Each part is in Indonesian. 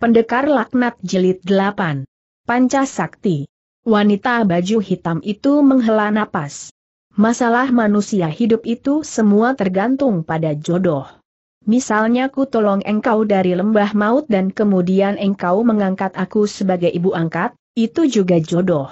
Pendekar Laknat jelit 8. pancasakti. Wanita baju hitam itu menghela napas. Masalah manusia hidup itu semua tergantung pada jodoh. Misalnya ku tolong engkau dari lembah maut dan kemudian engkau mengangkat aku sebagai ibu angkat, itu juga jodoh.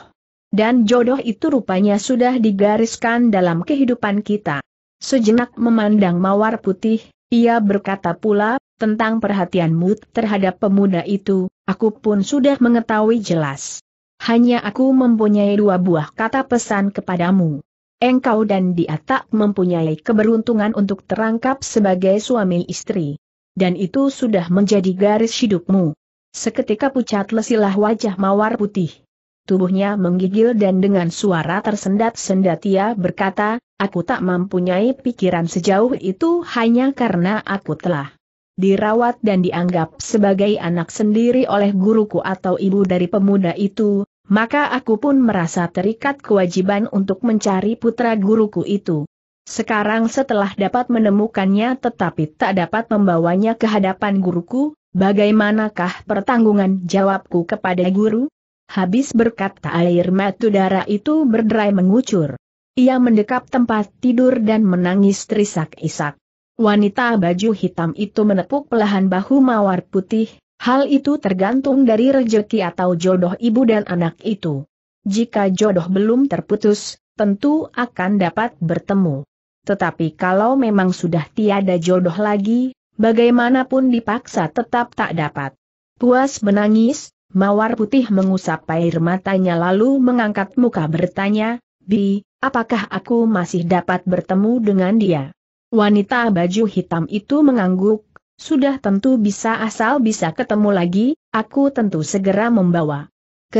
Dan jodoh itu rupanya sudah digariskan dalam kehidupan kita. Sejenak memandang mawar putih, ia berkata pula, tentang perhatianmu terhadap pemuda itu, aku pun sudah mengetahui jelas. Hanya aku mempunyai dua buah kata pesan kepadamu. Engkau dan dia tak mempunyai keberuntungan untuk terangkap sebagai suami istri. Dan itu sudah menjadi garis hidupmu. Seketika pucat lesilah wajah mawar putih. Tubuhnya menggigil dan dengan suara tersendat-sendat ia berkata, Aku tak mempunyai pikiran sejauh itu hanya karena aku telah dirawat dan dianggap sebagai anak sendiri oleh guruku atau ibu dari pemuda itu, maka aku pun merasa terikat kewajiban untuk mencari putra guruku itu. Sekarang setelah dapat menemukannya tetapi tak dapat membawanya ke hadapan guruku, bagaimanakah pertanggungan jawabku kepada guru? Habis berkata air mata darah itu berderai mengucur. Ia mendekap tempat tidur dan menangis terisak-isak. Wanita baju hitam itu menepuk pelahan bahu mawar putih, hal itu tergantung dari rejeki atau jodoh ibu dan anak itu. Jika jodoh belum terputus, tentu akan dapat bertemu. Tetapi kalau memang sudah tiada jodoh lagi, bagaimanapun dipaksa tetap tak dapat. Puas menangis, Mawar Putih mengusap air matanya lalu mengangkat muka bertanya, Bi, Apakah aku masih dapat bertemu dengan dia? Wanita baju hitam itu mengangguk, sudah tentu bisa asal bisa ketemu lagi, aku tentu segera membawa. Ke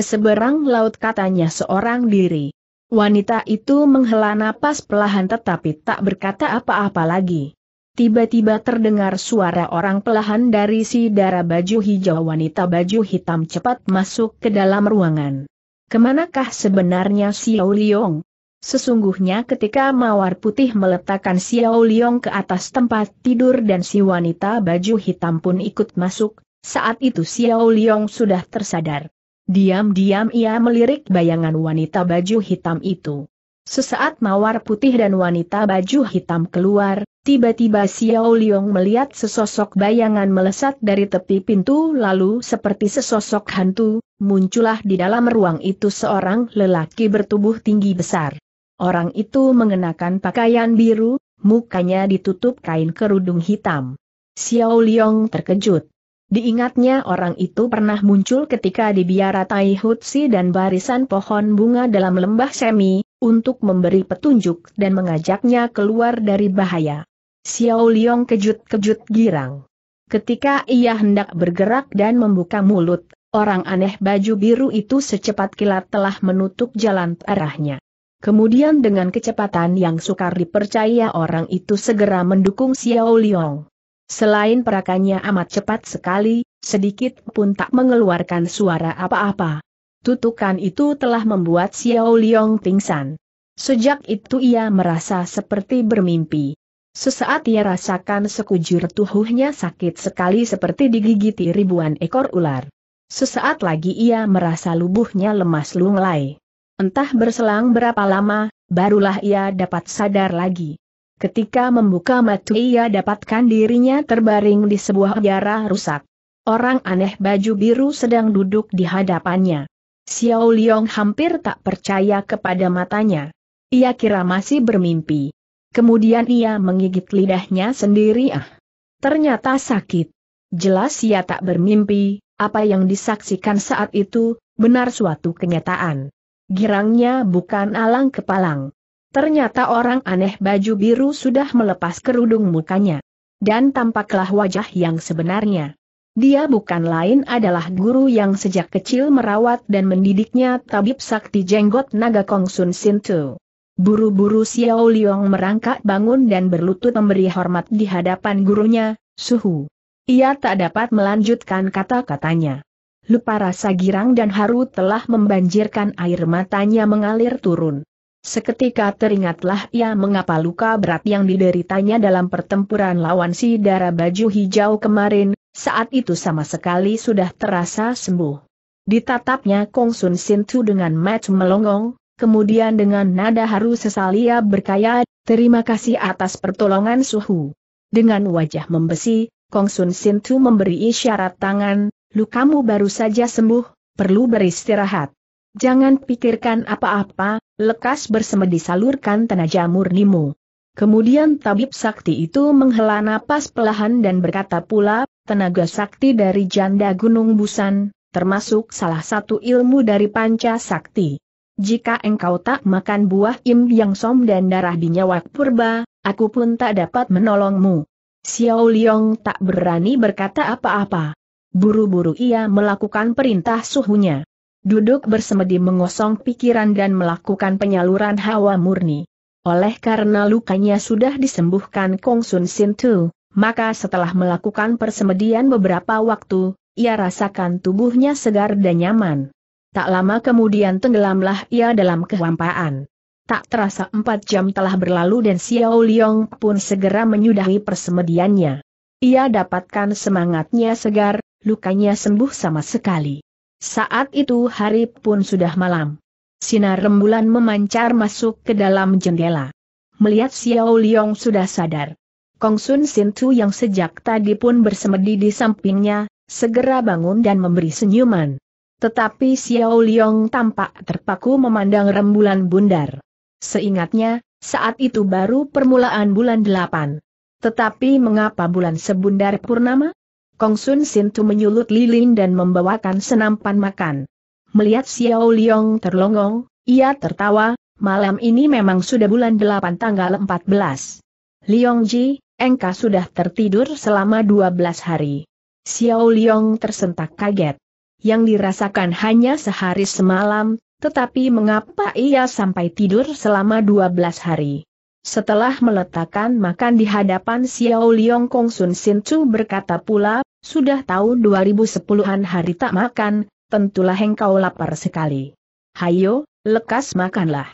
laut katanya seorang diri. Wanita itu menghela napas pelahan tetapi tak berkata apa-apa lagi. Tiba-tiba terdengar suara orang pelahan dari si darah baju hijau wanita baju hitam cepat masuk ke dalam ruangan. Kemanakah sebenarnya si Liong? Sesungguhnya ketika Mawar Putih meletakkan Xiao Liong ke atas tempat tidur dan si wanita baju hitam pun ikut masuk, saat itu Xiao Liong sudah tersadar. Diam-diam ia melirik bayangan wanita baju hitam itu. Sesaat Mawar Putih dan wanita baju hitam keluar, tiba-tiba Xiao Liong melihat sesosok bayangan melesat dari tepi pintu lalu seperti sesosok hantu, muncullah di dalam ruang itu seorang lelaki bertubuh tinggi besar. Orang itu mengenakan pakaian biru, mukanya ditutup kain kerudung hitam. Xiao Liong terkejut. Diingatnya orang itu pernah muncul ketika di biara Tai Hutsi dan barisan pohon bunga dalam lembah semi, untuk memberi petunjuk dan mengajaknya keluar dari bahaya. Xiao Liong kejut-kejut girang. Ketika ia hendak bergerak dan membuka mulut, orang aneh baju biru itu secepat kilat telah menutup jalan arahnya. Kemudian dengan kecepatan yang sukar dipercaya orang itu segera mendukung Xiao Liang. Selain perakannya amat cepat sekali, sedikit pun tak mengeluarkan suara apa-apa. Tutukan itu telah membuat Xiao Liang pingsan. Sejak itu ia merasa seperti bermimpi. Sesaat ia rasakan sekujur tubuhnya sakit sekali seperti digigiti ribuan ekor ular. Sesaat lagi ia merasa lubuhnya lemas lunglai. Entah berselang berapa lama, barulah ia dapat sadar lagi. Ketika membuka mata ia dapatkan dirinya terbaring di sebuah biara rusak. Orang aneh baju biru sedang duduk di hadapannya. Xiao Liang hampir tak percaya kepada matanya. Ia kira masih bermimpi. Kemudian ia menggigit lidahnya sendiri ah. Ternyata sakit. Jelas ia tak bermimpi, apa yang disaksikan saat itu, benar suatu kenyataan. Girangnya bukan alang kepalang. Ternyata orang aneh baju biru sudah melepas kerudung mukanya. Dan tampaklah wajah yang sebenarnya. Dia bukan lain adalah guru yang sejak kecil merawat dan mendidiknya tabib sakti jenggot naga Kong Sun Sintu. Buru-buru Xiao Liong merangkak bangun dan berlutut memberi hormat di hadapan gurunya, Suhu. Ia tak dapat melanjutkan kata-katanya lupa rasa girang dan haru telah membanjirkan air matanya mengalir turun. Seketika teringatlah ia mengapa luka berat yang dideritanya dalam pertempuran lawan si darah baju hijau kemarin, saat itu sama sekali sudah terasa sembuh. Ditatapnya Kong Sun Sintu dengan match melongong, kemudian dengan nada haru sesali ia berkaya, terima kasih atas pertolongan suhu. Dengan wajah membesi, Kong Sun Sintu memberi isyarat tangan, lukamu baru saja sembuh, perlu beristirahat. Jangan pikirkan apa-apa, lekas bersemedi salurkan tenaga murnimu. Kemudian tabib sakti itu menghela napas pelahan dan berkata pula, tenaga sakti dari janda Gunung Busan, termasuk salah satu ilmu dari panca sakti. Jika engkau tak makan buah im yang som dan darah di nyawak purba, aku pun tak dapat menolongmu. Xiao Liong tak berani berkata apa-apa. Buru-buru ia melakukan perintah suhunya. Duduk bersemedi mengosong pikiran dan melakukan penyaluran hawa murni. Oleh karena lukanya sudah disembuhkan Kong Sun Sin Tu, maka setelah melakukan persemedian beberapa waktu, ia rasakan tubuhnya segar dan nyaman. Tak lama kemudian tenggelamlah ia dalam kehampaan. Tak terasa empat jam telah berlalu dan Xiao Liong pun segera menyudahi persemediannya. Ia dapatkan semangatnya segar, lukanya sembuh sama sekali. Saat itu hari pun sudah malam. Sinar rembulan memancar masuk ke dalam jendela. Melihat Xiao Liong sudah sadar. Kong Sun Sintu yang sejak tadi pun bersemedi di sampingnya, segera bangun dan memberi senyuman. Tetapi Xiao Liong tampak terpaku memandang rembulan bundar. Seingatnya, saat itu baru permulaan bulan delapan. Tetapi mengapa bulan sebundar purnama? Kong Sun Sintu menyulut lilin dan membawakan senampan makan. Melihat Xiao Liong terlongong, ia tertawa, malam ini memang sudah bulan 8 tanggal 14. Liong Ji, engkau sudah tertidur selama 12 hari. Xiao Liong tersentak kaget. Yang dirasakan hanya sehari semalam, tetapi mengapa ia sampai tidur selama 12 hari? Setelah meletakkan makan di hadapan Xiao Liong Kong Sun Sin Chu berkata pula, sudah tahu 2010-an hari tak makan, tentulah engkau lapar sekali. Hayo, lekas makanlah.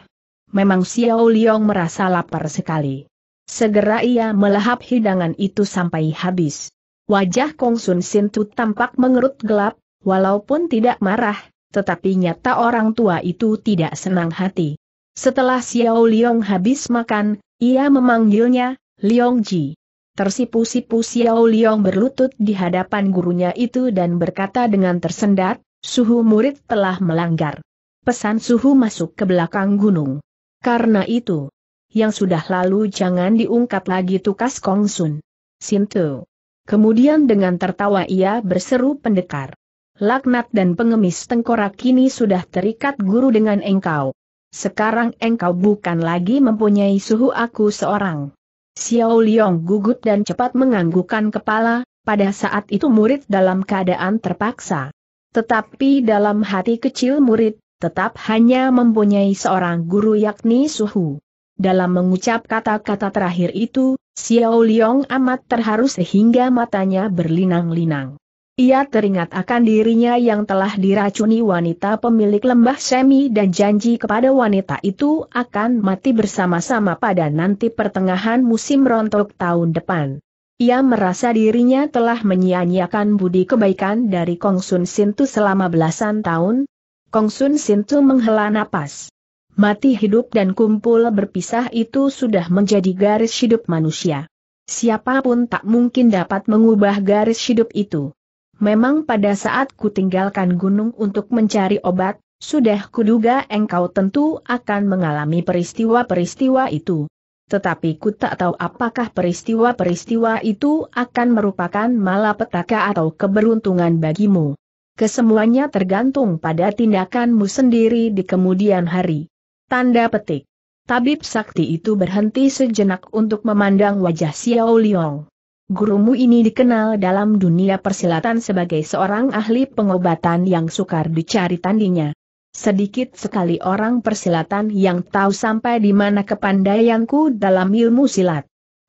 Memang Xiao Liong merasa lapar sekali. Segera ia melahap hidangan itu sampai habis. Wajah Kong Sun Sin Chu tampak mengerut gelap, walaupun tidak marah, tetapi nyata orang tua itu tidak senang hati. Setelah Xiao Liang habis makan, ia memanggilnya, Liong Ji. Tersipu-sipu Xiao Liang berlutut di hadapan gurunya itu dan berkata dengan tersendat, suhu murid telah melanggar. Pesan suhu masuk ke belakang gunung. Karena itu, yang sudah lalu jangan diungkap lagi tukas Sun. Sintu. Kemudian dengan tertawa ia berseru pendekar. Laknat dan pengemis tengkorak kini sudah terikat guru dengan engkau. Sekarang engkau bukan lagi mempunyai suhu aku seorang. Xiao Liong gugut dan cepat menganggukkan kepala, pada saat itu murid dalam keadaan terpaksa. Tetapi dalam hati kecil murid, tetap hanya mempunyai seorang guru yakni suhu. Dalam mengucap kata-kata terakhir itu, Xiao Liong amat terharu sehingga matanya berlinang-linang. Ia teringat akan dirinya yang telah diracuni wanita pemilik lembah semi dan janji kepada wanita itu akan mati bersama-sama pada nanti pertengahan musim rontok tahun depan. Ia merasa dirinya telah menyia-nyiakan budi kebaikan dari Kong Sun Sintu selama belasan tahun. Kong Sun Sintu menghela napas. Mati hidup dan kumpul berpisah itu sudah menjadi garis hidup manusia. Siapapun tak mungkin dapat mengubah garis hidup itu memang pada saat ku tinggalkan gunung untuk mencari obat, sudah kuduga engkau tentu akan mengalami peristiwa-peristiwa itu. Tetapi ku tak tahu apakah peristiwa-peristiwa itu akan merupakan malapetaka atau keberuntungan bagimu. Kesemuanya tergantung pada tindakanmu sendiri di kemudian hari. Tanda petik. Tabib sakti itu berhenti sejenak untuk memandang wajah Xiao Liang gurumu ini dikenal dalam dunia persilatan sebagai seorang ahli pengobatan yang sukar dicari tandinya. Sedikit sekali orang persilatan yang tahu sampai di mana kepandaianku dalam ilmu silat.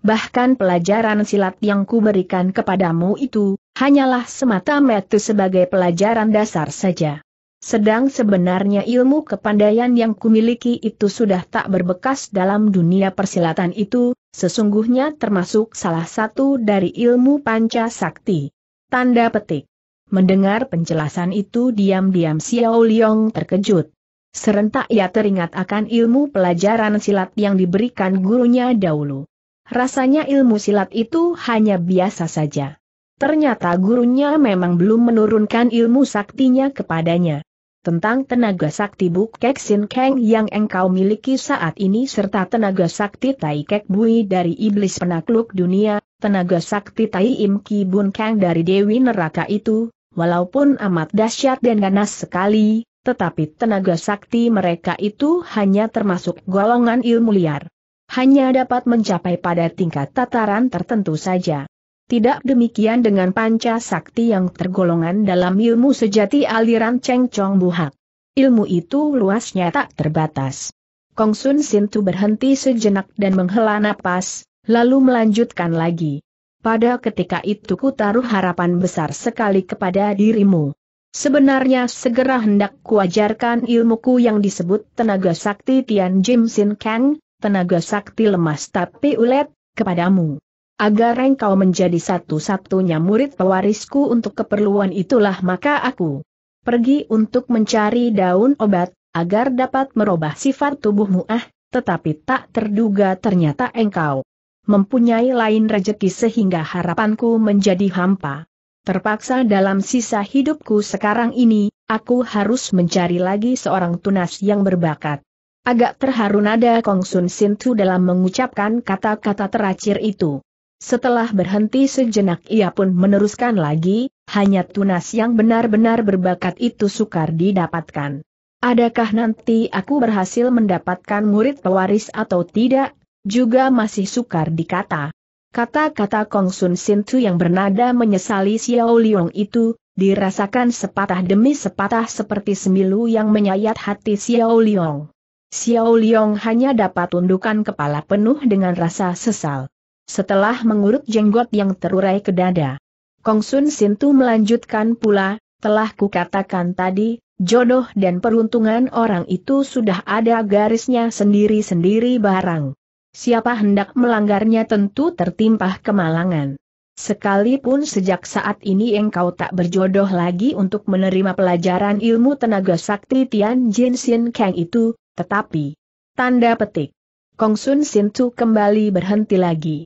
Bahkan pelajaran silat yang kuberikan kepadamu itu, hanyalah semata metu sebagai pelajaran dasar saja. Sedang sebenarnya ilmu kepandaian yang kumiliki itu sudah tak berbekas dalam dunia persilatan itu, sesungguhnya termasuk salah satu dari ilmu panca sakti. Tanda petik. Mendengar penjelasan itu diam-diam Xiao Liong terkejut. Serentak ia teringat akan ilmu pelajaran silat yang diberikan gurunya dahulu. Rasanya ilmu silat itu hanya biasa saja. Ternyata gurunya memang belum menurunkan ilmu saktinya kepadanya tentang tenaga sakti Buk Kek Sin Kang yang engkau miliki saat ini serta tenaga sakti Tai Kek Bui dari Iblis Penakluk Dunia, tenaga sakti Tai Im Ki Bun Kang dari Dewi Neraka itu, walaupun amat dahsyat dan ganas sekali, tetapi tenaga sakti mereka itu hanya termasuk golongan ilmu liar. Hanya dapat mencapai pada tingkat tataran tertentu saja. Tidak demikian dengan panca sakti yang tergolongan dalam ilmu sejati aliran Cheng Chong Buhak. Ilmu itu luasnya tak terbatas. Kong Sun Sintu berhenti sejenak dan menghela napas, lalu melanjutkan lagi. Pada ketika itu ku taruh harapan besar sekali kepada dirimu. Sebenarnya segera hendak kuajarkan ilmuku yang disebut tenaga sakti Tian Jim Sin Kang, tenaga sakti lemas tapi ulet, kepadamu. Agar engkau menjadi satu-satunya murid pewarisku untuk keperluan itulah maka aku pergi untuk mencari daun obat, agar dapat merubah sifat tubuhmu ah, tetapi tak terduga ternyata engkau mempunyai lain rejeki sehingga harapanku menjadi hampa. Terpaksa dalam sisa hidupku sekarang ini, aku harus mencari lagi seorang tunas yang berbakat. Agak terharu nada Kong Sun Sintu dalam mengucapkan kata-kata teracir itu. Setelah berhenti sejenak ia pun meneruskan lagi, hanya tunas yang benar-benar berbakat itu sukar didapatkan. Adakah nanti aku berhasil mendapatkan murid pewaris atau tidak, juga masih sukar dikata. Kata-kata Kong Sun Sin yang bernada menyesali Xiao Liong itu, dirasakan sepatah demi sepatah seperti semilu yang menyayat hati Xiao Liong. Xiao Liong hanya dapat tundukkan kepala penuh dengan rasa sesal setelah mengurut jenggot yang terurai ke dada. Kong Sun Sintu melanjutkan pula, telah kukatakan tadi, jodoh dan peruntungan orang itu sudah ada garisnya sendiri-sendiri barang. Siapa hendak melanggarnya tentu tertimpah kemalangan. Sekalipun sejak saat ini engkau tak berjodoh lagi untuk menerima pelajaran ilmu tenaga sakti Tian Jin Xin Kang itu, tetapi... Tanda petik. Kong Sun Sintu kembali berhenti lagi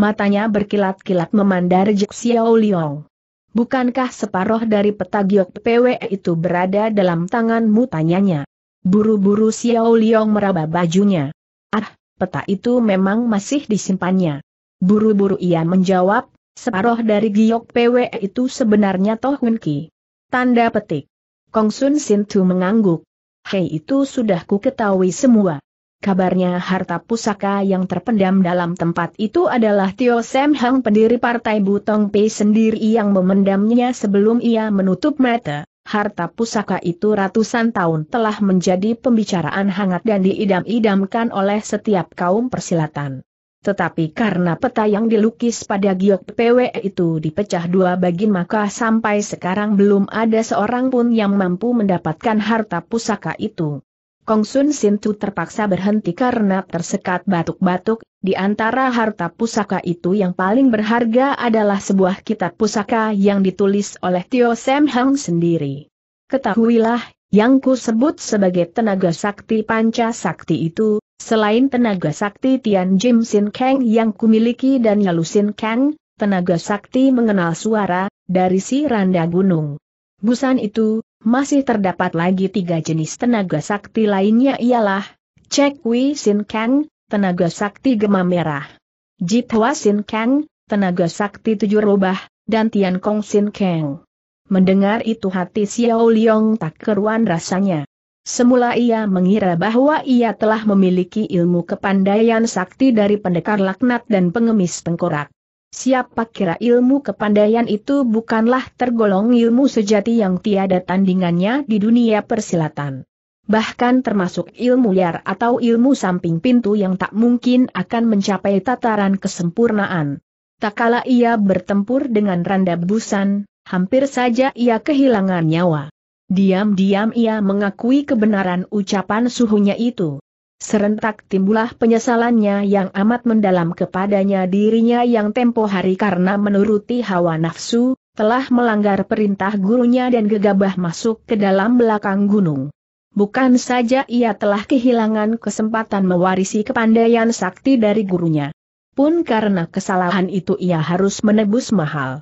matanya berkilat-kilat memandar Jek Xiao Liong. Bukankah separoh dari peta giok PWE itu berada dalam tanganmu tanyanya? Buru-buru Xiao Liong meraba bajunya. Ah, peta itu memang masih disimpannya. Buru-buru ia menjawab, separoh dari giok PWE itu sebenarnya Toh Hun Ki. Tanda petik. Kong Sun Sin Tu mengangguk. Hei itu sudah ku ketahui semua. Kabarnya harta pusaka yang terpendam dalam tempat itu adalah Tio Sam Hang pendiri partai Butong Pei sendiri yang memendamnya sebelum ia menutup mata. Harta pusaka itu ratusan tahun telah menjadi pembicaraan hangat dan diidam-idamkan oleh setiap kaum persilatan. Tetapi karena peta yang dilukis pada giok PW itu dipecah dua bagian maka sampai sekarang belum ada seorang pun yang mampu mendapatkan harta pusaka itu. Kong Sun Sintu terpaksa berhenti karena tersekat batuk-batuk, di antara harta pusaka itu yang paling berharga adalah sebuah kitab pusaka yang ditulis oleh Tio Sam Hang sendiri. Ketahuilah, yang ku sebut sebagai tenaga sakti panca sakti itu, selain tenaga sakti Tian Jim Sin Kang yang kumiliki dan Yalu Sin Kang, tenaga sakti mengenal suara, dari si randa gunung. Busan itu, masih terdapat lagi tiga jenis tenaga sakti lainnya ialah, Cek Wei Sin Kang, tenaga sakti gema merah. Jitwa Sin Kang, tenaga sakti tujuh rubah, dan Tian Kong Sin Kang. Mendengar itu hati Xiao Liong tak keruan rasanya. Semula ia mengira bahwa ia telah memiliki ilmu kepandaian sakti dari pendekar laknat dan pengemis tengkorak. Siapa kira ilmu kepandaian itu bukanlah tergolong ilmu sejati yang tiada tandingannya di dunia persilatan. Bahkan termasuk ilmu liar atau ilmu samping pintu yang tak mungkin akan mencapai tataran kesempurnaan. Tak kala ia bertempur dengan Randa Busan, hampir saja ia kehilangan nyawa. Diam-diam ia mengakui kebenaran ucapan suhunya itu. Serentak timbullah penyesalannya yang amat mendalam kepadanya dirinya yang tempo hari karena menuruti hawa nafsu, telah melanggar perintah gurunya dan gegabah masuk ke dalam belakang gunung. Bukan saja ia telah kehilangan kesempatan mewarisi kepandaian sakti dari gurunya. Pun karena kesalahan itu ia harus menebus mahal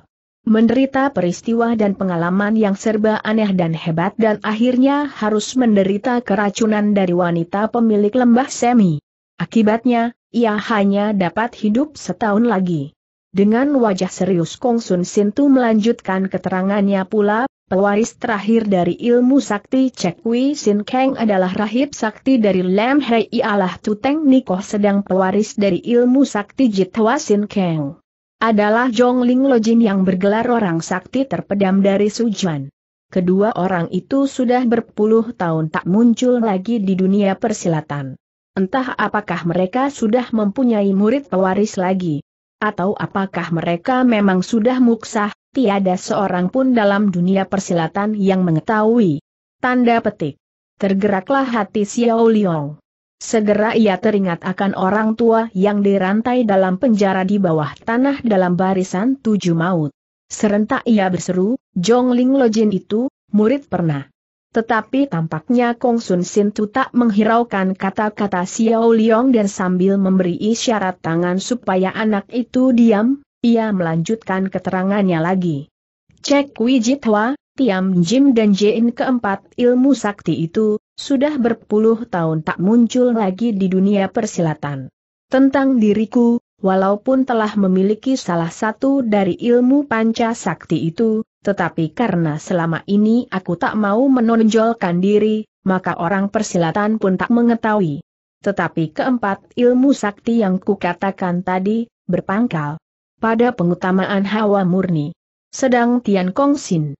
menderita peristiwa dan pengalaman yang serba aneh dan hebat dan akhirnya harus menderita keracunan dari wanita pemilik lembah semi. Akibatnya, ia hanya dapat hidup setahun lagi. Dengan wajah serius Kong Sun Sintu melanjutkan keterangannya pula, pewaris terakhir dari ilmu sakti Cek Wei Sin Kang adalah rahib sakti dari Lam Hei Ialah Tuteng Niko sedang pewaris dari ilmu sakti Jitwa Sin Kang adalah Jong Ling Lojin yang bergelar orang sakti terpedam dari Sujuan. Kedua orang itu sudah berpuluh tahun tak muncul lagi di dunia persilatan. Entah apakah mereka sudah mempunyai murid pewaris lagi, atau apakah mereka memang sudah muksah, tiada seorang pun dalam dunia persilatan yang mengetahui. Tanda petik. Tergeraklah hati Xiao Liang. Segera ia teringat akan orang tua yang dirantai dalam penjara di bawah tanah dalam barisan tujuh maut. Serentak ia berseru, Jongling Lojin itu, murid pernah. Tetapi tampaknya Kong Sun Sin Tu tak menghiraukan kata-kata Xiao Liong dan sambil memberi isyarat tangan supaya anak itu diam, ia melanjutkan keterangannya lagi. Cek Hwa, Tiam Jim dan Jin keempat ilmu sakti itu, sudah berpuluh tahun tak muncul lagi di dunia persilatan. Tentang diriku, walaupun telah memiliki salah satu dari ilmu panca sakti itu, tetapi karena selama ini aku tak mau menonjolkan diri, maka orang persilatan pun tak mengetahui. Tetapi keempat ilmu sakti yang kukatakan tadi, berpangkal pada pengutamaan hawa murni. Sedang Tian Kong Sin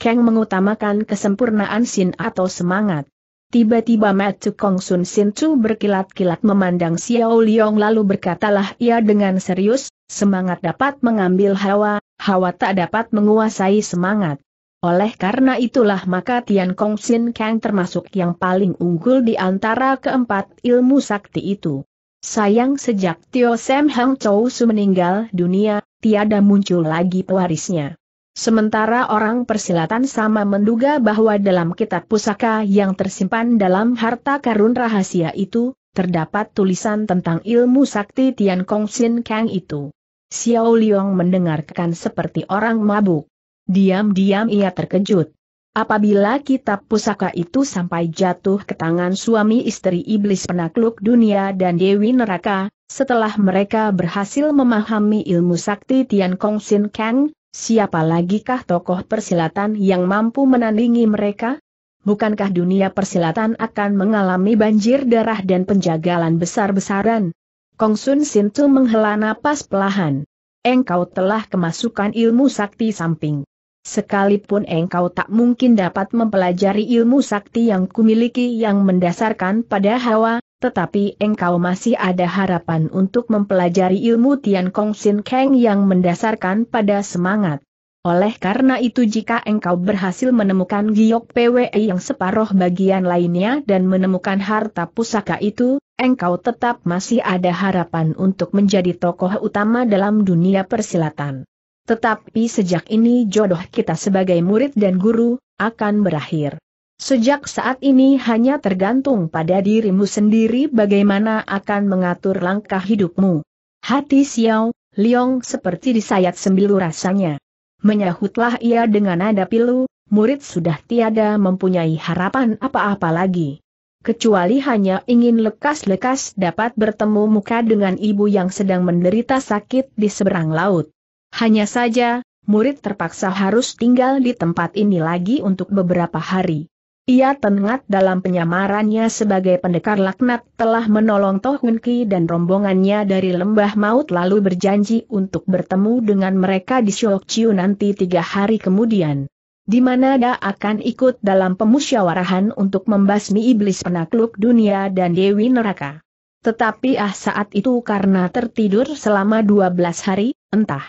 Kang mengutamakan kesempurnaan sin atau semangat. Tiba-tiba Matu Kong Sun Sin Chu berkilat-kilat memandang Xiao Liong lalu berkatalah ia dengan serius, semangat dapat mengambil hawa, hawa tak dapat menguasai semangat. Oleh karena itulah maka Tian Kong Sin Kang termasuk yang paling unggul di antara keempat ilmu sakti itu. Sayang sejak Tio Sam Hang Chou Su meninggal dunia, tiada muncul lagi pewarisnya. Sementara orang persilatan sama menduga bahwa dalam kitab pusaka yang tersimpan dalam harta karun rahasia itu, terdapat tulisan tentang ilmu sakti Tian Kong Sin Kang itu. Xiao Liang mendengarkan seperti orang mabuk. Diam-diam ia terkejut. Apabila kitab pusaka itu sampai jatuh ke tangan suami istri iblis penakluk dunia dan Dewi Neraka, setelah mereka berhasil memahami ilmu sakti Tian Kong Sin Kang, Siapa lagikah tokoh persilatan yang mampu menandingi mereka? Bukankah dunia persilatan akan mengalami banjir darah dan penjagalan besar-besaran? Kong Sun Sintu menghela napas pelahan. Engkau telah kemasukan ilmu sakti samping. Sekalipun engkau tak mungkin dapat mempelajari ilmu sakti yang kumiliki yang mendasarkan pada hawa, tetapi engkau masih ada harapan untuk mempelajari ilmu Tian Kong Sin Kang yang mendasarkan pada semangat. Oleh karena itu jika engkau berhasil menemukan giok PWE yang separoh bagian lainnya dan menemukan harta pusaka itu, engkau tetap masih ada harapan untuk menjadi tokoh utama dalam dunia persilatan. Tetapi sejak ini jodoh kita sebagai murid dan guru, akan berakhir. Sejak saat ini hanya tergantung pada dirimu sendiri bagaimana akan mengatur langkah hidupmu. Hati Xiao, Liong seperti disayat sembilu rasanya. Menyahutlah ia dengan nada pilu, murid sudah tiada mempunyai harapan apa-apa lagi. Kecuali hanya ingin lekas-lekas dapat bertemu muka dengan ibu yang sedang menderita sakit di seberang laut. Hanya saja, murid terpaksa harus tinggal di tempat ini lagi untuk beberapa hari. Ia tengat dalam penyamarannya sebagai pendekar laknat telah menolong Toh Hun Ki dan rombongannya dari lembah maut lalu berjanji untuk bertemu dengan mereka di Chiu nanti tiga hari kemudian. Di mana dia akan ikut dalam pemusyawarahan untuk membasmi iblis penakluk dunia dan Dewi Neraka. Tetapi ah saat itu karena tertidur selama 12 hari, entah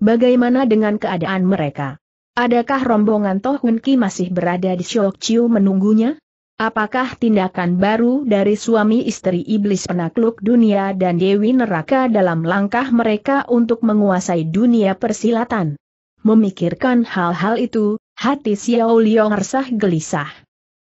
bagaimana dengan keadaan mereka. Adakah rombongan Tohun Ki masih berada di Chiu menunggunya? Apakah tindakan baru dari suami istri iblis penakluk dunia dan Dewi Neraka dalam langkah mereka untuk menguasai dunia persilatan? Memikirkan hal-hal itu, hati Xiao Liong resah gelisah.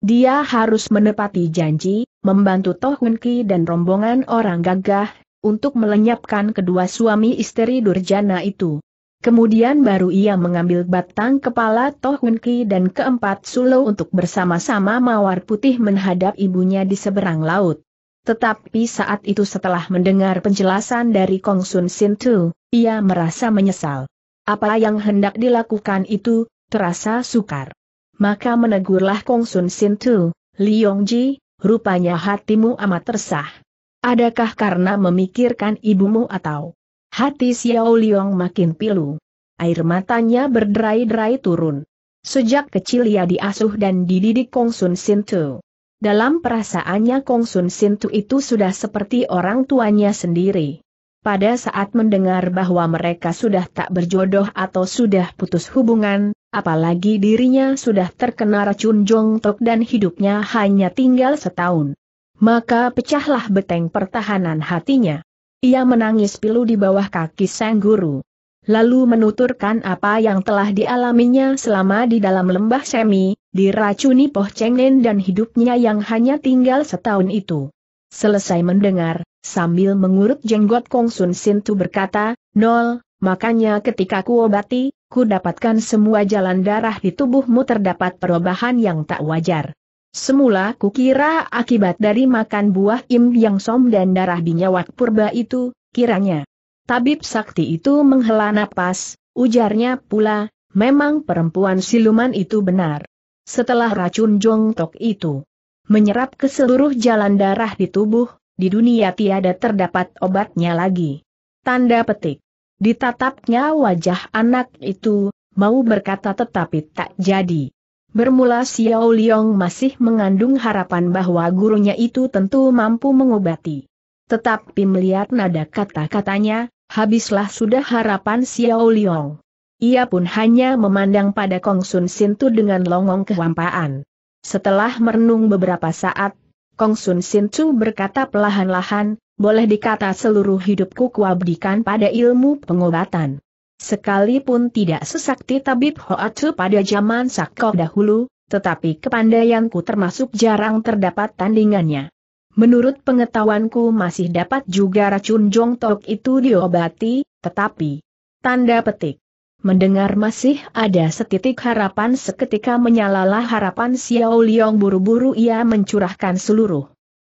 Dia harus menepati janji, membantu Tohun Ki dan rombongan orang gagah, untuk melenyapkan kedua suami istri Durjana itu. Kemudian baru ia mengambil batang kepala Tohun Ki dan keempat Sulo untuk bersama-sama Mawar Putih menghadap ibunya di seberang laut. Tetapi saat itu setelah mendengar penjelasan dari Kong Sun Sin Tu, ia merasa menyesal. Apa yang hendak dilakukan itu, terasa sukar. Maka menegurlah Kong Sun Sin Tu, Liong Ji, rupanya hatimu amat resah. Adakah karena memikirkan ibumu atau Hati Xiao Liang makin pilu. Air matanya berderai-derai turun. Sejak kecil ia diasuh dan dididik Kong Kongsun Sintu. Dalam perasaannya Kong Kongsun Sintu itu sudah seperti orang tuanya sendiri. Pada saat mendengar bahwa mereka sudah tak berjodoh atau sudah putus hubungan, apalagi dirinya sudah terkena racun Tok dan hidupnya hanya tinggal setahun. Maka pecahlah beteng pertahanan hatinya. Ia menangis pilu di bawah kaki sang guru. Lalu menuturkan apa yang telah dialaminya selama di dalam lembah semi, diracuni Poh cengen dan hidupnya yang hanya tinggal setahun itu. Selesai mendengar, sambil mengurut jenggot Kong Sun Sintu berkata, Nol, makanya ketika kuobati, ku dapatkan semua jalan darah di tubuhmu terdapat perubahan yang tak wajar. Semula kukira akibat dari makan buah im yang som dan darah di nyawa purba itu, kiranya. Tabib sakti itu menghela napas, ujarnya pula, memang perempuan siluman itu benar. Setelah racun jongtok itu menyerap ke seluruh jalan darah di tubuh, di dunia tiada terdapat obatnya lagi. Tanda petik. Ditatapnya wajah anak itu, mau berkata tetapi tak jadi. Bermula Xiao Liang masih mengandung harapan bahwa gurunya itu tentu mampu mengobati. Tetapi melihat nada kata-katanya, habislah sudah harapan Xiao Liang. Ia pun hanya memandang pada Kong Sun Sintu dengan longong kehampaan. Setelah merenung beberapa saat, Kong Sun Sintu berkata pelahan-lahan, boleh dikata seluruh hidupku kuabdikan pada ilmu pengobatan. Sekalipun tidak sesakti tabib Hoatsu pada zaman Sakok dahulu, tetapi kepandaianku termasuk jarang terdapat tandingannya. Menurut pengetahuanku masih dapat juga racun Jong Tok itu diobati, tetapi... Tanda petik. Mendengar masih ada setitik harapan seketika menyalalah harapan Xiao Liang buru-buru ia mencurahkan seluruh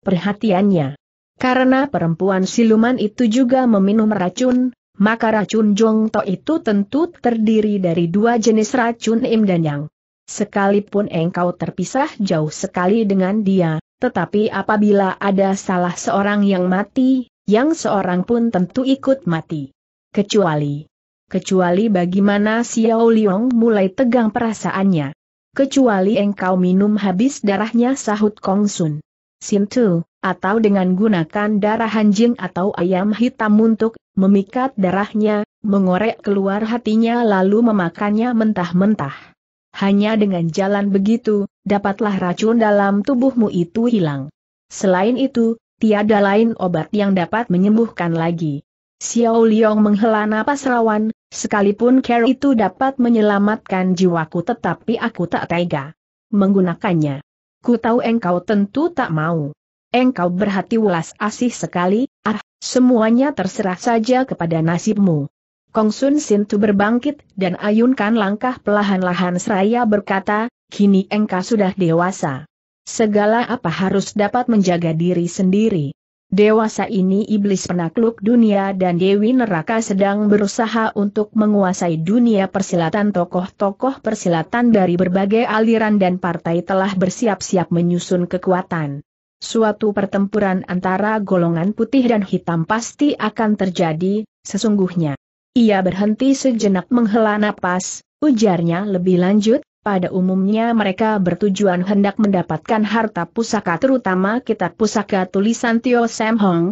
perhatiannya. Karena perempuan siluman itu juga meminum racun, maka racun Jongto itu tentu terdiri dari dua jenis racun Im dan Yang. Sekalipun engkau terpisah jauh sekali dengan dia, tetapi apabila ada salah seorang yang mati, yang seorang pun tentu ikut mati. Kecuali, kecuali bagaimana Xiao Liong mulai tegang perasaannya. Kecuali engkau minum habis darahnya sahut Kong Sun. Sintu, atau dengan gunakan darah anjing atau ayam hitam untuk memikat darahnya, mengorek keluar hatinya lalu memakannya mentah-mentah. Hanya dengan jalan begitu, dapatlah racun dalam tubuhmu itu hilang. Selain itu, tiada lain obat yang dapat menyembuhkan lagi. Xiao Liang menghela napas rawan, sekalipun care itu dapat menyelamatkan jiwaku tetapi aku tak tega menggunakannya. Ku tahu engkau tentu tak mau. Engkau berhati welas asih sekali, ah, semuanya terserah saja kepada nasibmu. Kong Sun Sin Sintu berbangkit dan ayunkan langkah pelahan-lahan seraya berkata, kini engkau sudah dewasa. Segala apa harus dapat menjaga diri sendiri. Dewasa ini iblis penakluk dunia dan Dewi Neraka sedang berusaha untuk menguasai dunia persilatan tokoh-tokoh persilatan dari berbagai aliran dan partai telah bersiap-siap menyusun kekuatan. Suatu pertempuran antara golongan putih dan hitam pasti akan terjadi, sesungguhnya. Ia berhenti sejenak menghela napas, ujarnya lebih lanjut, pada umumnya mereka bertujuan hendak mendapatkan harta pusaka terutama kitab pusaka tulisan Tio Sam Hong.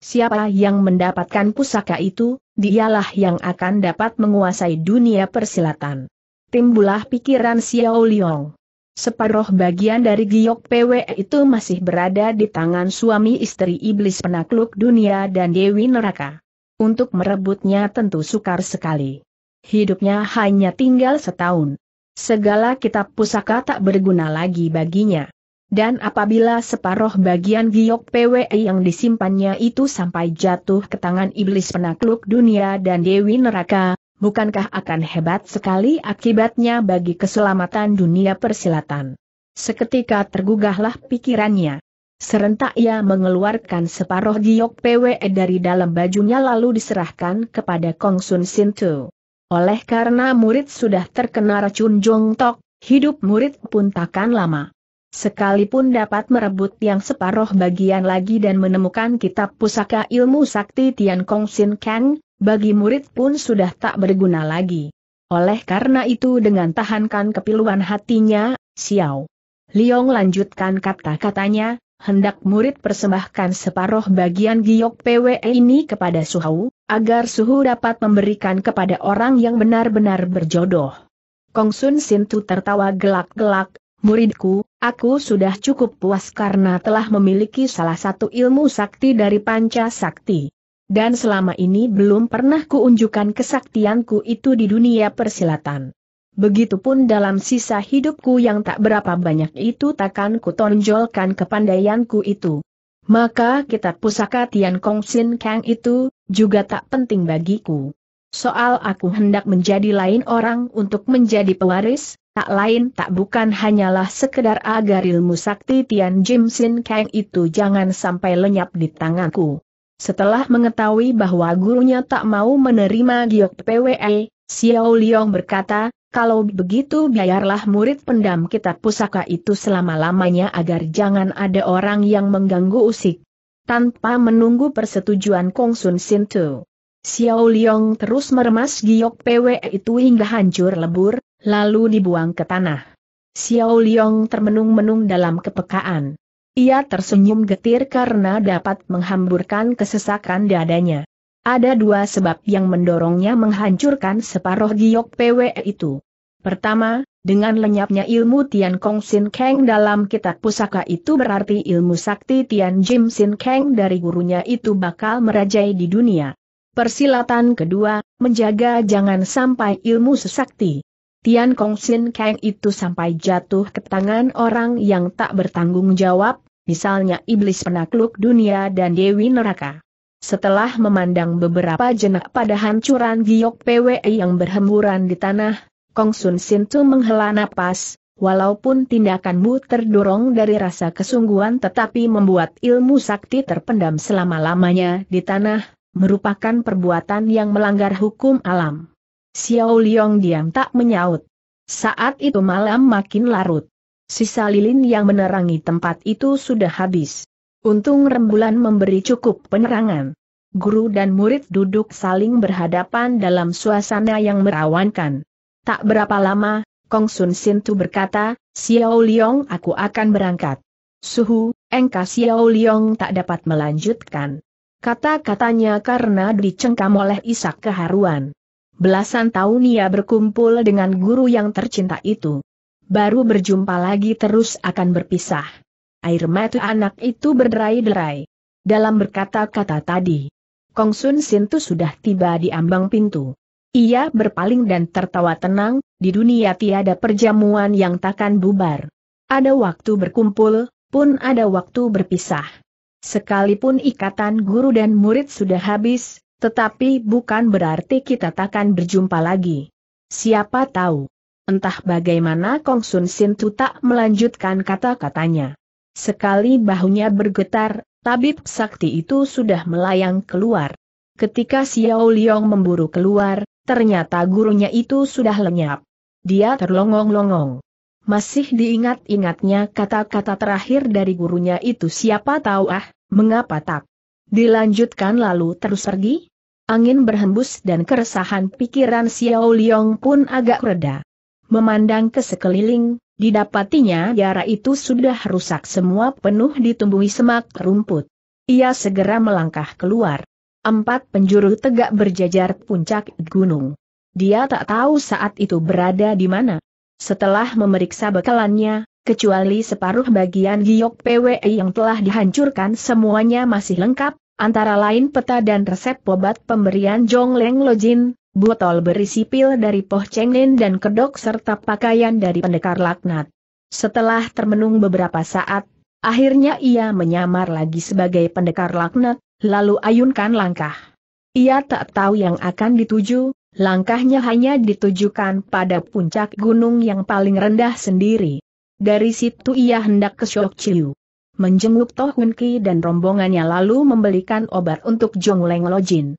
Siapa yang mendapatkan pusaka itu, dialah yang akan dapat menguasai dunia persilatan. Timbulah pikiran Xiao Liang. Separuh bagian dari giok PW itu masih berada di tangan suami istri iblis penakluk dunia dan dewi neraka. Untuk merebutnya tentu sukar sekali. Hidupnya hanya tinggal setahun. Segala kitab pusaka tak berguna lagi baginya. Dan apabila separoh bagian giok PWE yang disimpannya itu sampai jatuh ke tangan iblis penakluk dunia dan dewi neraka, bukankah akan hebat sekali akibatnya bagi keselamatan dunia persilatan? Seketika tergugahlah pikirannya. Serentak ia mengeluarkan separoh giok PWE dari dalam bajunya lalu diserahkan kepada Kong Sun Sintu. Oleh karena murid sudah terkena racun Jong Tok, hidup murid pun takkan lama. Sekalipun dapat merebut yang separoh bagian lagi dan menemukan kitab pusaka ilmu sakti Tian Kong Sin Kang, bagi murid pun sudah tak berguna lagi. Oleh karena itu dengan tahankan kepiluan hatinya, Xiao Liong lanjutkan kata-katanya, hendak murid persembahkan separuh bagian giok PWE ini kepada Suhu, agar Suhu dapat memberikan kepada orang yang benar-benar berjodoh. Kong Kongsun Sintu tertawa gelak-gelak, muridku, aku sudah cukup puas karena telah memiliki salah satu ilmu sakti dari panca sakti. Dan selama ini belum pernah kuunjukkan kesaktianku itu di dunia persilatan. Begitupun dalam sisa hidupku yang tak berapa banyak itu takkan kutonjolkan kepandaianku itu. Maka kitab pusaka Tian Kong Sin Kang itu, juga tak penting bagiku. Soal aku hendak menjadi lain orang untuk menjadi pewaris, tak lain tak bukan hanyalah sekedar agar ilmu sakti Tian Jim Sin Kang itu jangan sampai lenyap di tanganku. Setelah mengetahui bahwa gurunya tak mau menerima giok PWE, Xiao Liang berkata, kalau begitu biarlah murid pendam kitab pusaka itu selama-lamanya agar jangan ada orang yang mengganggu usik. Tanpa menunggu persetujuan Kong Sin Tu. Xiao Liong terus meremas giok PW itu hingga hancur lebur, lalu dibuang ke tanah. Xiao Liong termenung-menung dalam kepekaan. Ia tersenyum getir karena dapat menghamburkan kesesakan dadanya. Ada dua sebab yang mendorongnya menghancurkan separuh giok PWE itu. Pertama, dengan lenyapnya ilmu Tian Kong Sin Kang dalam kitab pusaka itu berarti ilmu sakti Tian Jim Sin Kang dari gurunya itu bakal merajai di dunia. Persilatan kedua, menjaga jangan sampai ilmu sesakti Tian Kong Sin Kang itu sampai jatuh ke tangan orang yang tak bertanggung jawab, misalnya iblis penakluk dunia dan dewi neraka. Setelah memandang beberapa jenak pada hancuran giok PWI yang berhemburan di tanah, Kong Sun Tu menghela napas, walaupun tindakanmu terdorong dari rasa kesungguhan tetapi membuat ilmu sakti terpendam selama-lamanya di tanah, merupakan perbuatan yang melanggar hukum alam. Xiao Liang diam tak menyaut. Saat itu malam makin larut. Sisa lilin yang menerangi tempat itu sudah habis. Untung rembulan memberi cukup penerangan. Guru dan murid duduk saling berhadapan dalam suasana yang merawankan. Tak berapa lama, Kong Sun Sintu berkata, Xiao Liong aku akan berangkat. Suhu, engka Xiao Liong tak dapat melanjutkan. Kata-katanya karena dicengkam oleh isak keharuan. Belasan tahun ia berkumpul dengan guru yang tercinta itu. Baru berjumpa lagi terus akan berpisah. Air mata anak itu berderai-derai. Dalam berkata-kata tadi, Kong Sun Sintu sudah tiba di ambang pintu. Ia berpaling dan tertawa tenang, di dunia tiada perjamuan yang takkan bubar. Ada waktu berkumpul, pun ada waktu berpisah. Sekalipun ikatan guru dan murid sudah habis, tetapi bukan berarti kita takkan berjumpa lagi. Siapa tahu. Entah bagaimana Kong Sun Sintu tak melanjutkan kata-katanya. Sekali bahunya bergetar, tabib sakti itu sudah melayang keluar. Ketika Xiao Liang memburu keluar, ternyata gurunya itu sudah lenyap. Dia terlongong-longong. Masih diingat-ingatnya kata-kata terakhir dari gurunya itu siapa tahu ah, mengapa tak. Dilanjutkan lalu terus pergi? Angin berhembus dan keresahan pikiran Xiao Liang pun agak reda. Memandang ke sekeliling, Didapatinya yara itu sudah rusak semua penuh ditumbuhi semak rumput. Ia segera melangkah keluar. Empat penjuru tegak berjajar puncak gunung. Dia tak tahu saat itu berada di mana. Setelah memeriksa bekalannya, kecuali separuh bagian giok PWI yang telah dihancurkan semuanya masih lengkap, antara lain peta dan resep obat pemberian Jongleng Lojin, botol berisi pil dari Poh Chengden dan kedok serta pakaian dari pendekar laknat. Setelah termenung beberapa saat, akhirnya ia menyamar lagi sebagai pendekar laknat, lalu ayunkan langkah. Ia tak tahu yang akan dituju, langkahnya hanya ditujukan pada puncak gunung yang paling rendah sendiri. Dari situ ia hendak ke Chiu. Menjenguk Toh Ki dan rombongannya lalu membelikan obat untuk Jong Lo Jin.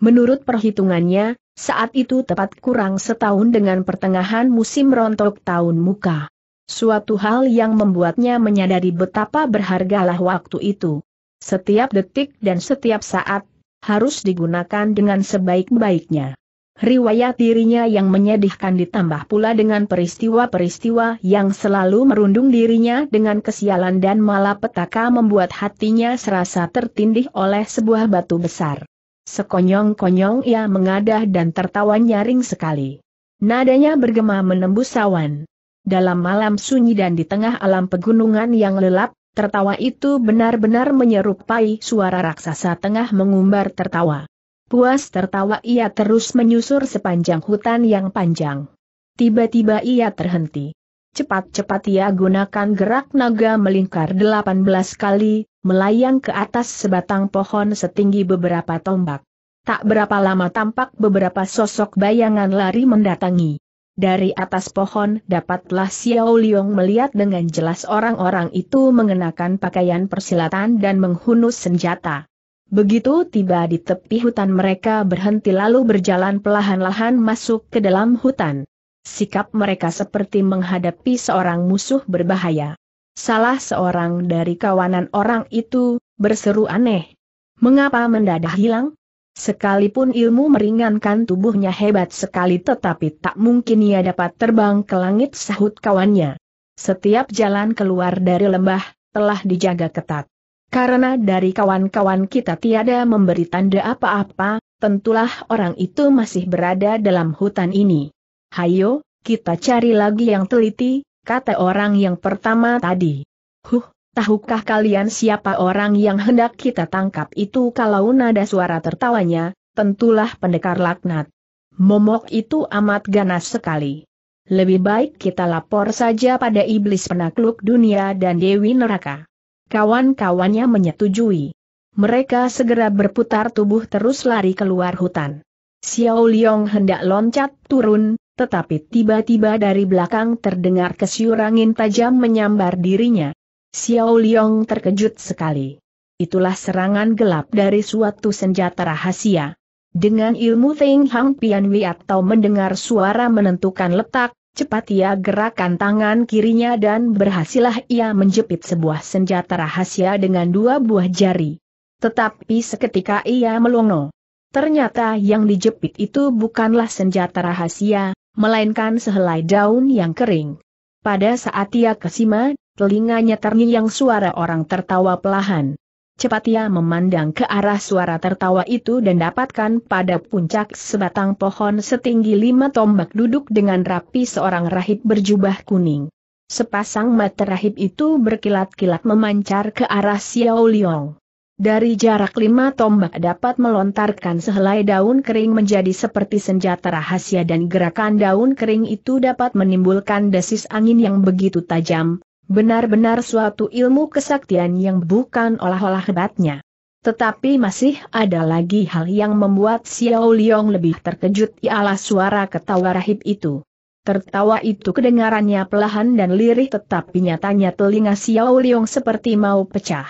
Menurut perhitungannya, saat itu tepat kurang setahun dengan pertengahan musim rontok tahun muka. Suatu hal yang membuatnya menyadari betapa berhargalah waktu itu. Setiap detik dan setiap saat, harus digunakan dengan sebaik-baiknya. Riwayat dirinya yang menyedihkan ditambah pula dengan peristiwa-peristiwa yang selalu merundung dirinya dengan kesialan dan malapetaka membuat hatinya serasa tertindih oleh sebuah batu besar. Sekonyong-konyong ia mengadah dan tertawa nyaring sekali. Nadanya bergema menembus sawan. Dalam malam sunyi dan di tengah alam pegunungan yang lelap, tertawa itu benar-benar menyerupai suara raksasa tengah mengumbar tertawa. Puas tertawa ia terus menyusur sepanjang hutan yang panjang. Tiba-tiba ia terhenti. Cepat-cepat ia gunakan gerak naga melingkar 18 kali, melayang ke atas sebatang pohon setinggi beberapa tombak. Tak berapa lama tampak beberapa sosok bayangan lari mendatangi. Dari atas pohon dapatlah Xiao Liong melihat dengan jelas orang-orang itu mengenakan pakaian persilatan dan menghunus senjata. Begitu tiba di tepi hutan mereka berhenti lalu berjalan perlahan-lahan masuk ke dalam hutan. Sikap mereka seperti menghadapi seorang musuh berbahaya. Salah seorang dari kawanan orang itu, berseru aneh. Mengapa mendadak hilang? Sekalipun ilmu meringankan tubuhnya hebat sekali tetapi tak mungkin ia dapat terbang ke langit sahut kawannya. Setiap jalan keluar dari lembah, telah dijaga ketat. Karena dari kawan-kawan kita tiada memberi tanda apa-apa, tentulah orang itu masih berada dalam hutan ini. Hayo, kita cari lagi yang teliti, kata orang yang pertama tadi. Huh, tahukah kalian siapa orang yang hendak kita tangkap itu kalau nada suara tertawanya, tentulah pendekar laknat. Momok itu amat ganas sekali. Lebih baik kita lapor saja pada iblis penakluk dunia dan dewi neraka. Kawan-kawannya menyetujui. Mereka segera berputar tubuh terus lari keluar hutan. Xiao Liong hendak loncat turun, tetapi tiba-tiba dari belakang terdengar kesiur tajam menyambar dirinya. Xiao Liang terkejut sekali. Itulah serangan gelap dari suatu senjata rahasia. Dengan ilmu Teng Hang Pian Wei atau mendengar suara menentukan letak, cepat ia gerakan tangan kirinya dan berhasillah ia menjepit sebuah senjata rahasia dengan dua buah jari. Tetapi seketika ia melongo. Ternyata yang dijepit itu bukanlah senjata rahasia, melainkan sehelai daun yang kering. Pada saat ia kesima, telinganya terngiang suara orang tertawa pelahan. Cepat ia memandang ke arah suara tertawa itu dan dapatkan pada puncak sebatang pohon setinggi lima tombak duduk dengan rapi seorang rahib berjubah kuning. Sepasang mata rahib itu berkilat-kilat memancar ke arah Xiao Liang. Dari jarak lima tombak dapat melontarkan sehelai daun kering menjadi seperti senjata rahasia dan gerakan daun kering itu dapat menimbulkan desis angin yang begitu tajam, benar-benar suatu ilmu kesaktian yang bukan olah-olah hebatnya. Tetapi masih ada lagi hal yang membuat Xiao Liong lebih terkejut ialah suara ketawa rahib itu. Tertawa itu kedengarannya pelahan dan lirih tetapi nyatanya telinga Xiao Liong seperti mau pecah.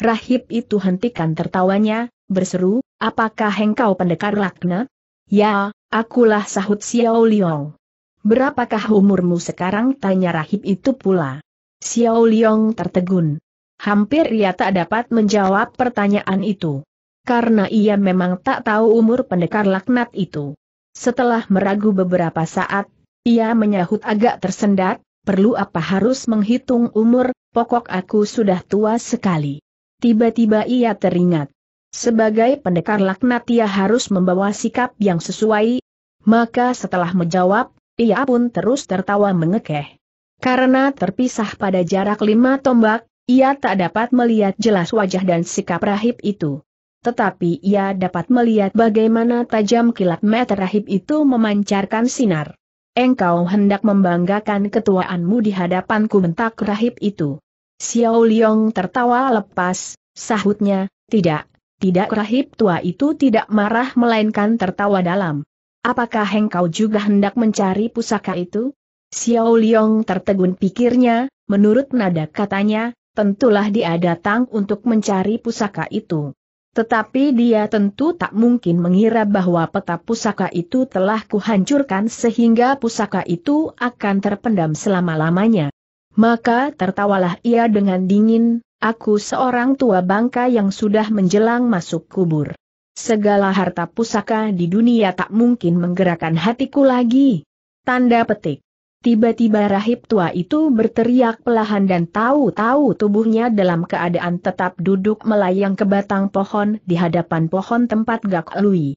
Rahib itu hentikan tertawanya, berseru, apakah engkau pendekar lakna? Ya, akulah sahut Xiao Liong. Berapakah umurmu sekarang? Tanya rahib itu pula. Xiao Liong tertegun. Hampir ia tak dapat menjawab pertanyaan itu. Karena ia memang tak tahu umur pendekar laknat itu. Setelah meragu beberapa saat, ia menyahut agak tersendat, perlu apa harus menghitung umur, pokok aku sudah tua sekali. Tiba-tiba ia teringat. Sebagai pendekar laknat ia harus membawa sikap yang sesuai. Maka setelah menjawab, ia pun terus tertawa mengekeh. Karena terpisah pada jarak lima tombak, ia tak dapat melihat jelas wajah dan sikap rahib itu. Tetapi ia dapat melihat bagaimana tajam kilat mata rahib itu memancarkan sinar. Engkau hendak membanggakan ketuaanmu di hadapanku bentak rahib itu. Xiao Liong tertawa lepas, sahutnya, tidak, tidak rahib tua itu tidak marah melainkan tertawa dalam. Apakah engkau juga hendak mencari pusaka itu? Xiao Liong tertegun pikirnya, menurut nada katanya, tentulah dia datang untuk mencari pusaka itu. Tetapi dia tentu tak mungkin mengira bahwa peta pusaka itu telah kuhancurkan sehingga pusaka itu akan terpendam selama-lamanya. Maka tertawalah ia dengan dingin, aku seorang tua bangka yang sudah menjelang masuk kubur. Segala harta pusaka di dunia tak mungkin menggerakkan hatiku lagi. Tanda petik. Tiba-tiba rahib tua itu berteriak pelahan dan tahu-tahu tubuhnya dalam keadaan tetap duduk melayang ke batang pohon di hadapan pohon tempat Gak Lui.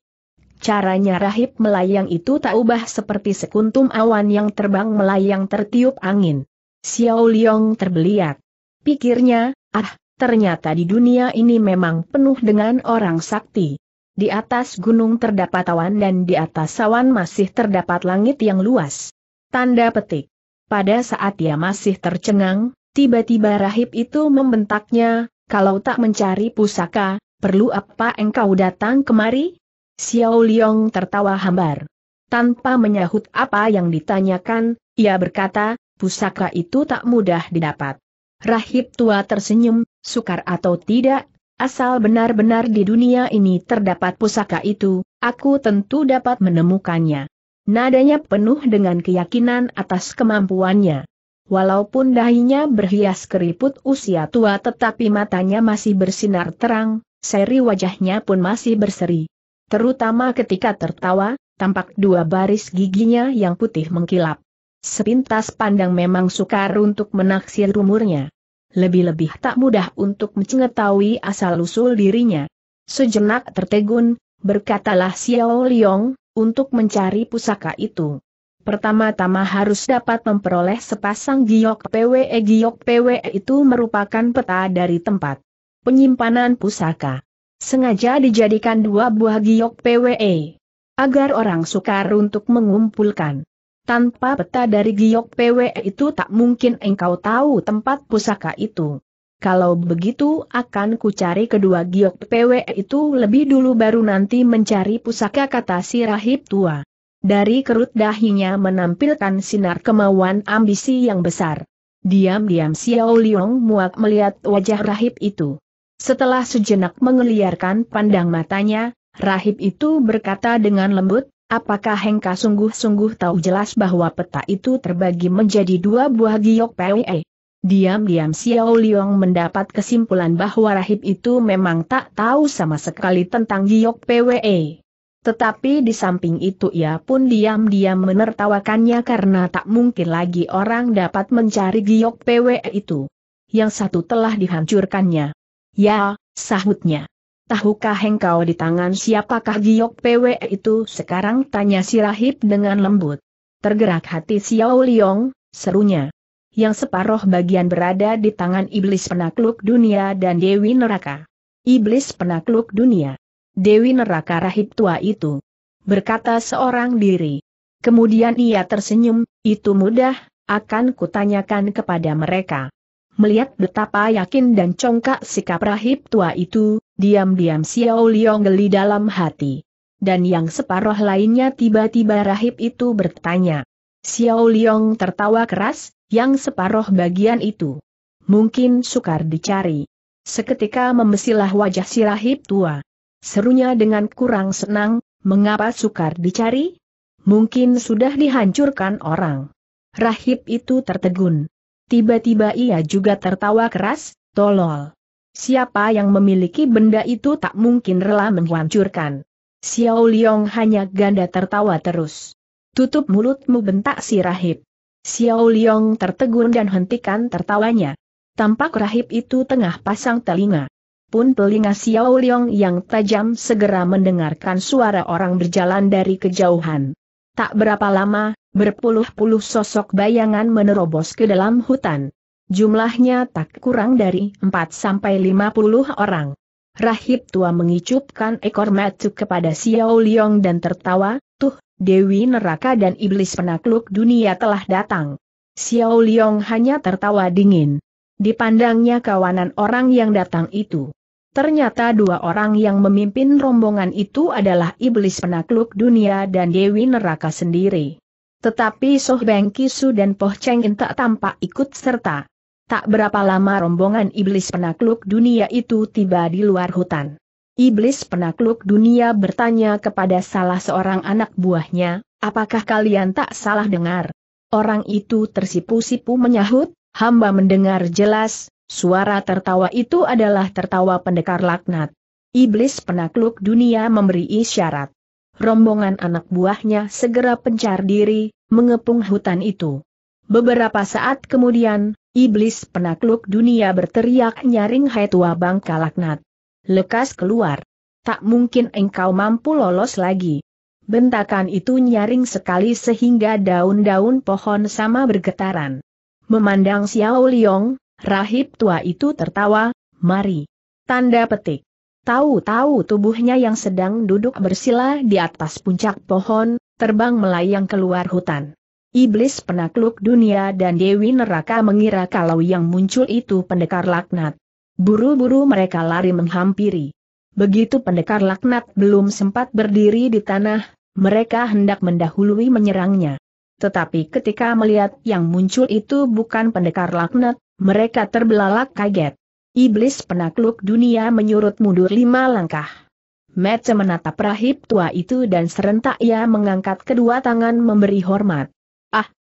Caranya rahib melayang itu tak ubah seperti sekuntum awan yang terbang melayang tertiup angin. Xiao Liong terbeliak. Pikirnya, ah, ternyata di dunia ini memang penuh dengan orang sakti. Di atas gunung terdapat awan dan di atas awan masih terdapat langit yang luas. Tanda petik. Pada saat dia masih tercengang, tiba-tiba rahib itu membentaknya, kalau tak mencari pusaka, perlu apa engkau datang kemari? Xiao Liong tertawa hambar. Tanpa menyahut apa yang ditanyakan, ia berkata, pusaka itu tak mudah didapat. Rahib tua tersenyum, sukar atau tidak, asal benar-benar di dunia ini terdapat pusaka itu, aku tentu dapat menemukannya. Nadanya penuh dengan keyakinan atas kemampuannya. Walaupun dahinya berhias keriput usia tua tetapi matanya masih bersinar terang, seri wajahnya pun masih berseri. Terutama ketika tertawa, tampak dua baris giginya yang putih mengkilap. Sepintas pandang memang sukar untuk menaksir umurnya. Lebih-lebih tak mudah untuk mengetahui asal-usul dirinya. Sejenak tertegun, berkatalah Xiao Liong, untuk mencari pusaka itu pertama-tama harus dapat memperoleh sepasang giok PWE. Giok PWE itu merupakan peta dari tempat penyimpanan pusaka. Sengaja dijadikan dua buah giok PWE agar orang sukar untuk mengumpulkan. Tanpa peta dari giok PW itu tak mungkin engkau tahu tempat pusaka itu. Kalau begitu akan ku cari kedua giok PW itu lebih dulu baru nanti mencari pusaka kata si rahib tua. Dari kerut dahinya menampilkan sinar kemauan ambisi yang besar. Diam-diam Xiao Liang muak melihat wajah rahib itu. Setelah sejenak mengeliarkan pandang matanya, rahib itu berkata dengan lembut, Apakah Hengka sungguh-sungguh tahu jelas bahwa peta itu terbagi menjadi dua buah giok PWE? Diam-diam Xiao Liang mendapat kesimpulan bahwa rahib itu memang tak tahu sama sekali tentang giok PWE. Tetapi di samping itu ia pun diam-diam menertawakannya karena tak mungkin lagi orang dapat mencari giok PWE itu. Yang satu telah dihancurkannya. Ya, sahutnya. Tahukah engkau di tangan siapakah giok PW itu sekarang tanya si rahib dengan lembut. Tergerak hati Xiao Liong, serunya. Yang separoh bagian berada di tangan iblis penakluk dunia dan Dewi Neraka. Iblis penakluk dunia. Dewi Neraka rahib tua itu. Berkata seorang diri. Kemudian ia tersenyum, itu mudah, akan kutanyakan kepada mereka. Melihat betapa yakin dan congkak sikap rahib tua itu, Diam-diam Xiao Liong geli dalam hati. Dan yang separuh lainnya tiba-tiba rahib itu bertanya. Xiao Liong tertawa keras, yang separuh bagian itu. Mungkin sukar dicari. Seketika memesilah wajah si rahib tua. Serunya dengan kurang senang, mengapa sukar dicari? Mungkin sudah dihancurkan orang. Rahib itu tertegun. Tiba-tiba ia juga tertawa keras, tolol. Siapa yang memiliki benda itu tak mungkin rela menghancurkan. Xiao Liong hanya ganda tertawa terus. Tutup mulutmu bentak si rahib. Xiao Liong tertegun dan hentikan tertawanya. Tampak rahib itu tengah pasang telinga. Pun telinga Xiao Liong yang tajam segera mendengarkan suara orang berjalan dari kejauhan. Tak berapa lama, berpuluh-puluh sosok bayangan menerobos ke dalam hutan. Jumlahnya tak kurang dari 4 sampai 50 orang. Rahib tua mengicupkan ekor matuk kepada Xiao Liong dan tertawa, tuh, Dewi neraka dan iblis penakluk dunia telah datang. Xiao Liong hanya tertawa dingin. Dipandangnya kawanan orang yang datang itu. Ternyata dua orang yang memimpin rombongan itu adalah iblis penakluk dunia dan Dewi Neraka sendiri. Tetapi Soh Beng Kisu dan Poh Cheng In tak tampak ikut serta. Tak berapa lama rombongan iblis penakluk dunia itu tiba di luar hutan. Iblis penakluk dunia bertanya kepada salah seorang anak buahnya, apakah kalian tak salah dengar? Orang itu tersipu-sipu menyahut, hamba mendengar jelas, suara tertawa itu adalah tertawa pendekar laknat. Iblis penakluk dunia memberi isyarat. Rombongan anak buahnya segera pencar diri, mengepung hutan itu. Beberapa saat kemudian, iblis penakluk dunia berteriak nyaring hai tua bang kalaknat, Lekas keluar. Tak mungkin engkau mampu lolos lagi. Bentakan itu nyaring sekali sehingga daun-daun pohon sama bergetaran. Memandang Xiao Liong, rahib tua itu tertawa, mari. Tanda petik. Tahu-tahu tubuhnya yang sedang duduk bersila di atas puncak pohon, terbang melayang keluar hutan. Iblis penakluk dunia dan Dewi Neraka mengira kalau yang muncul itu pendekar laknat. Buru-buru mereka lari menghampiri. Begitu pendekar laknat belum sempat berdiri di tanah, mereka hendak mendahului menyerangnya. Tetapi ketika melihat yang muncul itu bukan pendekar laknat, mereka terbelalak kaget. Iblis penakluk dunia menyurut mundur lima langkah. Mece menatap rahib tua itu dan serentak ia mengangkat kedua tangan memberi hormat.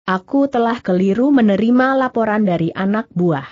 Aku telah keliru menerima laporan dari anak buah.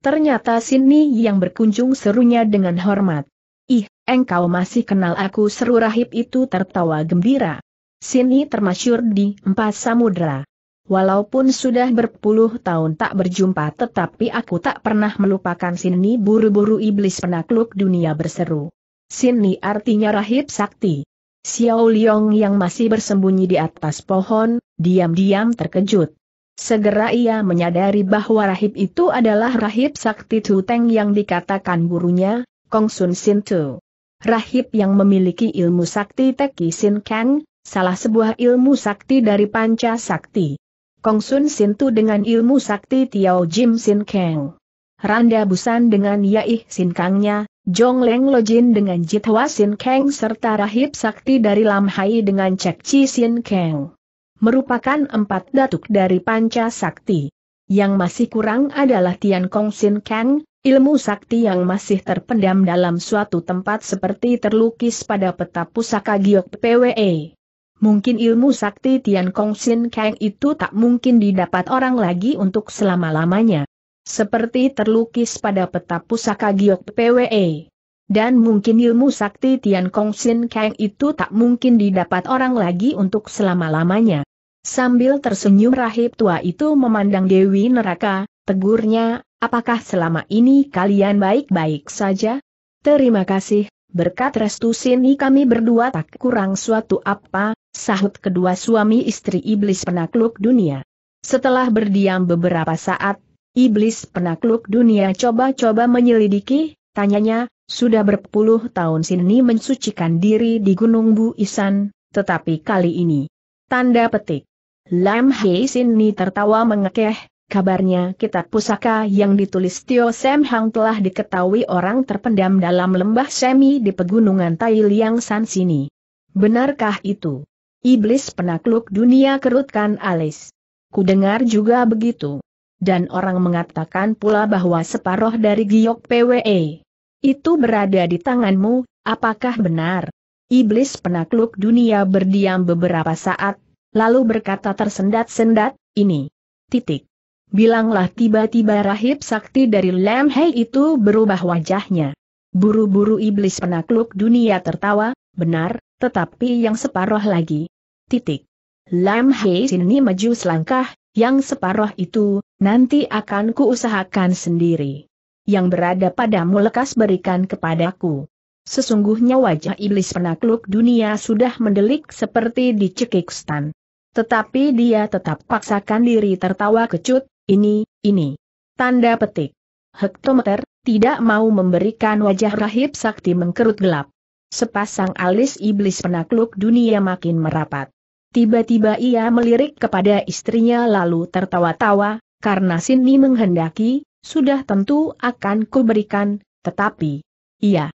Ternyata Sini yang berkunjung serunya dengan hormat. Ih, engkau masih kenal aku seru rahib itu tertawa gembira. Sini termasyur di empat samudera. Walaupun sudah berpuluh tahun tak berjumpa tetapi aku tak pernah melupakan Sini buru-buru iblis penakluk dunia berseru. Sini artinya rahib sakti. Xiao Liang yang masih bersembunyi di atas pohon, diam-diam terkejut. Segera ia menyadari bahwa rahib itu adalah rahib sakti Tuteng yang dikatakan gurunya, Kong Sun Sin Tu. Rahib yang memiliki ilmu sakti Teki Sin Kang, salah sebuah ilmu sakti dari panca sakti. Kong Sun Sin Tu dengan ilmu sakti Tiao Jim Sin Kang. Randa Busan dengan Yaih Sin Kangnya, Jong Leng Lojin dengan Hwa Sin Kang serta Rahib Sakti dari Lam Hai dengan Cek Chi Sin Kang. Merupakan empat datuk dari Panca Sakti. Yang masih kurang adalah Tian Kong Sin Kang, ilmu sakti yang masih terpendam dalam suatu tempat seperti terlukis pada peta pusaka Giok PWE. Mungkin ilmu sakti Tian Kong Sin Kang itu tak mungkin didapat orang lagi untuk selama-lamanya seperti terlukis pada peta pusaka Giok PWE. Dan mungkin ilmu sakti Tian Kong Sin Kang itu tak mungkin didapat orang lagi untuk selama-lamanya. Sambil tersenyum rahib tua itu memandang Dewi Neraka, tegurnya, apakah selama ini kalian baik-baik saja? Terima kasih, berkat restu sini kami berdua tak kurang suatu apa, sahut kedua suami istri iblis penakluk dunia. Setelah berdiam beberapa saat, Iblis penakluk dunia coba-coba menyelidiki, tanyanya, sudah berpuluh tahun sini mensucikan diri di Gunung Bu Isan, tetapi kali ini. Tanda petik. Lam Hei Sini tertawa mengekeh, kabarnya kitab pusaka yang ditulis Tio Sam Hang telah diketahui orang terpendam dalam lembah semi di pegunungan Tai Liang San Sini. Benarkah itu? Iblis penakluk dunia kerutkan alis. Kudengar juga begitu dan orang mengatakan pula bahwa separoh dari giok PWE itu berada di tanganmu, apakah benar? Iblis penakluk dunia berdiam beberapa saat, lalu berkata tersendat-sendat, ini. Titik. Bilanglah tiba-tiba rahib sakti dari Lam Hai itu berubah wajahnya. Buru-buru iblis penakluk dunia tertawa, benar, tetapi yang separoh lagi. Titik. Lam Hai sini maju selangkah, yang separoh itu, nanti akan kuusahakan sendiri. Yang berada padamu lekas berikan kepadaku. Sesungguhnya wajah iblis penakluk dunia sudah mendelik seperti dicekik stan. Tetapi dia tetap paksakan diri tertawa kecut, ini, ini. Tanda petik. Hektometer, tidak mau memberikan wajah rahib sakti mengkerut gelap. Sepasang alis iblis penakluk dunia makin merapat. Tiba-tiba ia melirik kepada istrinya lalu tertawa-tawa, karena Sini menghendaki, sudah tentu akan kuberikan, tetapi... Ia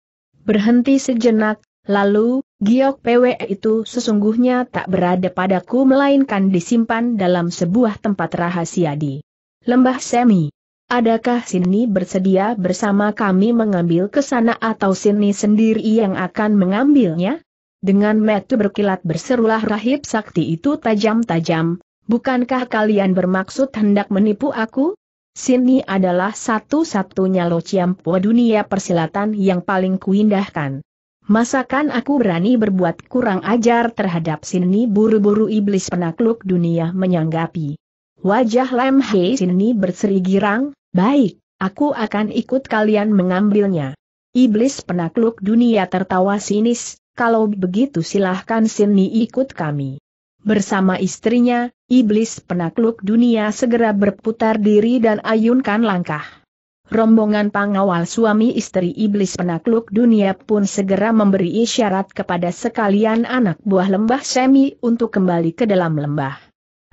berhenti sejenak, lalu, giok Pewe itu sesungguhnya tak berada padaku melainkan disimpan dalam sebuah tempat rahasia di Lembah Semi. Adakah Sini bersedia bersama kami mengambil ke sana atau Sini sendiri yang akan mengambilnya? Dengan metu berkilat berserulah rahib sakti itu tajam-tajam, bukankah kalian bermaksud hendak menipu aku? Sini adalah satu-satunya lociampo dunia persilatan yang paling kuindahkan. Masakan aku berani berbuat kurang ajar terhadap Sini buru-buru iblis penakluk dunia menyanggapi. Wajah Lem Hei Sini berseri girang, baik, aku akan ikut kalian mengambilnya. Iblis penakluk dunia tertawa sinis, kalau begitu silahkan Sini ikut kami. Bersama istrinya, iblis penakluk dunia segera berputar diri dan ayunkan langkah. Rombongan pengawal suami istri iblis penakluk dunia pun segera memberi isyarat kepada sekalian anak buah lembah Semi untuk kembali ke dalam lembah.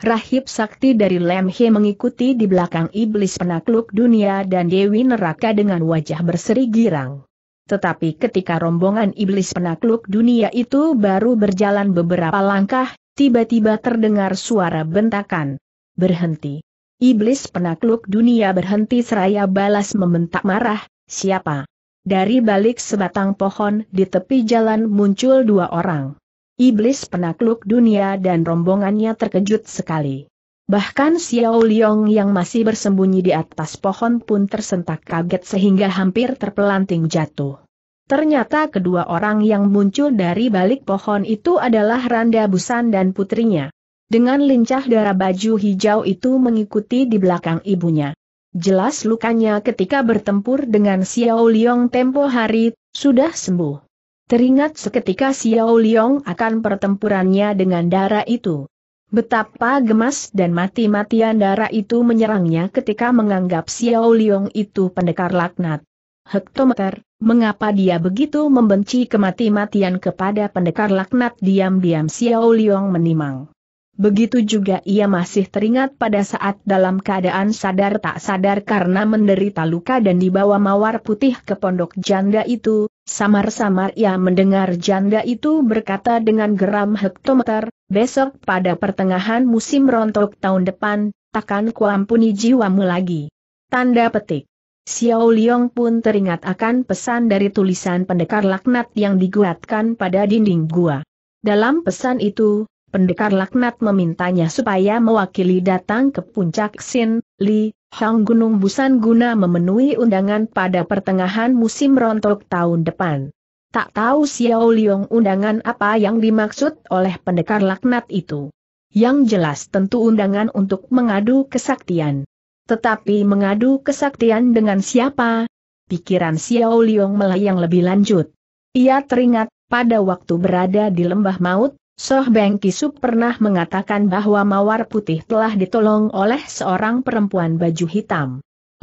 Rahib sakti dari Lemhe mengikuti di belakang iblis penakluk dunia dan Dewi neraka dengan wajah berseri girang. Tetapi ketika rombongan iblis penakluk dunia itu baru berjalan beberapa langkah, tiba-tiba terdengar suara bentakan. Berhenti. Iblis penakluk dunia berhenti seraya balas membentak marah, siapa? Dari balik sebatang pohon di tepi jalan muncul dua orang. Iblis penakluk dunia dan rombongannya terkejut sekali. Bahkan Xiao Liong yang masih bersembunyi di atas pohon pun tersentak kaget sehingga hampir terpelanting jatuh. Ternyata kedua orang yang muncul dari balik pohon itu adalah Randa Busan dan putrinya. Dengan lincah darah baju hijau itu mengikuti di belakang ibunya. Jelas lukanya ketika bertempur dengan Xiao Liong tempo hari, sudah sembuh. Teringat seketika Xiao Liong akan pertempurannya dengan darah itu. Betapa gemas dan mati-matian darah itu menyerangnya ketika menganggap Xiao Liong itu pendekar laknat. Hektometer, mengapa dia begitu membenci kematian matian kepada pendekar laknat diam-diam Xiao Liong menimang. Begitu juga ia masih teringat pada saat dalam keadaan sadar tak sadar karena menderita luka dan dibawa mawar putih ke pondok janda itu, Samar-samar ia mendengar janda itu berkata dengan geram hektometer, besok pada pertengahan musim rontok tahun depan, takkan kuampuni jiwamu lagi. Tanda petik. Xiao Liong pun teringat akan pesan dari tulisan pendekar laknat yang diguatkan pada dinding gua. Dalam pesan itu, pendekar laknat memintanya supaya mewakili datang ke puncak Xin, Li, Hang Gunung Busan guna memenuhi undangan pada pertengahan musim rontok tahun depan. Tak tahu Xiao Liong undangan apa yang dimaksud oleh pendekar laknat itu. Yang jelas tentu undangan untuk mengadu kesaktian. Tetapi mengadu kesaktian dengan siapa? Pikiran Xiao Liong melayang lebih lanjut. Ia teringat, pada waktu berada di lembah maut, Soh Beng Kisup pernah mengatakan bahwa Mawar Putih telah ditolong oleh seorang perempuan baju hitam.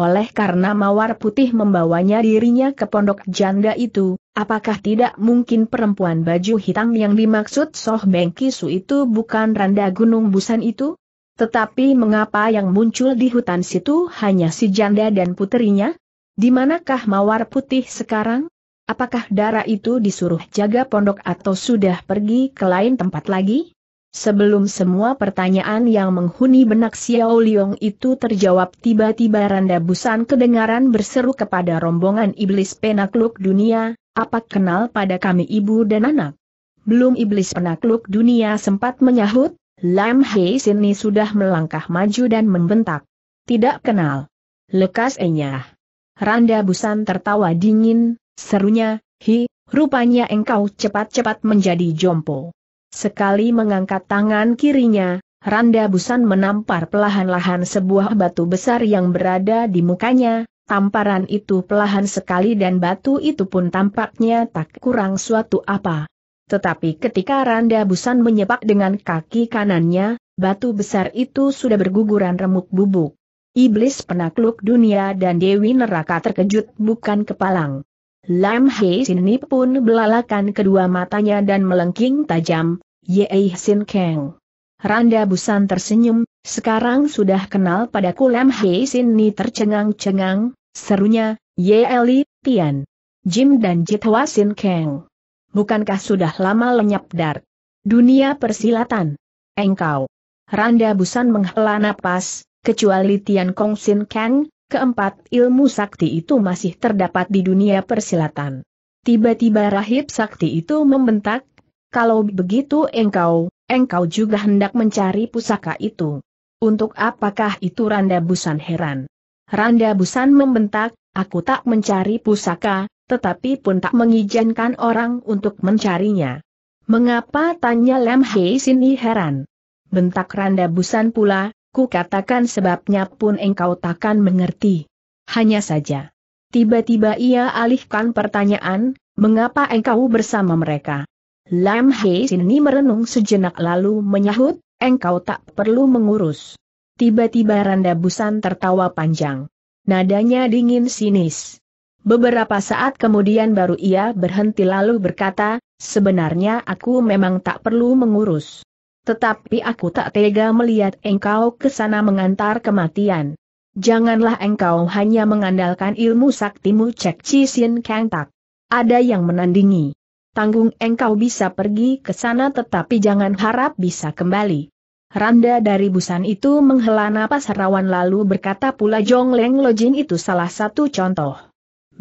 Oleh karena Mawar Putih membawanya dirinya ke pondok janda itu, apakah tidak mungkin perempuan baju hitam yang dimaksud Soh Beng Kisu itu bukan Randa Gunung Busan itu? Tetapi mengapa yang muncul di hutan situ hanya si janda dan puterinya? Dimanakah Mawar Putih sekarang? Apakah darah itu disuruh jaga pondok atau sudah pergi ke lain tempat lagi? Sebelum semua pertanyaan yang menghuni benak Xiao Liong itu terjawab tiba-tiba Randa Busan kedengaran berseru kepada rombongan iblis penakluk dunia, apa kenal pada kami ibu dan anak? Belum iblis penakluk dunia sempat menyahut, Lam Hei Sini sudah melangkah maju dan membentak. Tidak kenal. Lekas enyah. Randa Busan tertawa dingin, Serunya, hi, rupanya engkau cepat-cepat menjadi jompo. Sekali mengangkat tangan kirinya, Randa Busan menampar pelahan-lahan sebuah batu besar yang berada di mukanya, tamparan itu pelahan sekali dan batu itu pun tampaknya tak kurang suatu apa. Tetapi ketika Randa Busan menyepak dengan kaki kanannya, batu besar itu sudah berguguran remuk bubuk. Iblis penakluk dunia dan Dewi Neraka terkejut bukan kepalang. Lam Hei Sin pun belalakan kedua matanya dan melengking tajam, Yei Sin Kang. Randa Busan tersenyum, sekarang sudah kenal padaku Lam Hei Sin ini tercengang-cengang, serunya, Li Tian. Jim dan Jitwa Sin Kang. Bukankah sudah lama lenyap dar? Dunia persilatan. Engkau. Randa Busan menghela napas, kecuali Tian Kong Sin Kang, Keempat, ilmu sakti itu masih terdapat di dunia persilatan. Tiba-tiba rahib sakti itu membentak, kalau begitu engkau, engkau juga hendak mencari pusaka itu. Untuk apakah itu Randa Busan heran? Randa Busan membentak, aku tak mencari pusaka, tetapi pun tak mengizinkan orang untuk mencarinya. Mengapa tanya Lem Hei sini heran? Bentak Randa Busan pula, Ku katakan sebabnya pun engkau takkan mengerti. Hanya saja. Tiba-tiba ia alihkan pertanyaan, mengapa engkau bersama mereka? Lam Hei Sini merenung sejenak lalu menyahut, engkau tak perlu mengurus. Tiba-tiba Randa Busan tertawa panjang. Nadanya dingin sinis. Beberapa saat kemudian baru ia berhenti lalu berkata, sebenarnya aku memang tak perlu mengurus. Tetapi aku tak tega melihat engkau ke sana mengantar kematian. Janganlah engkau hanya mengandalkan ilmu saktimu cek cisin kang tak. Ada yang menandingi. Tanggung engkau bisa pergi ke sana tetapi jangan harap bisa kembali. Randa dari busan itu menghela napas rawan lalu berkata pula Jong Leng Lojin itu salah satu contoh.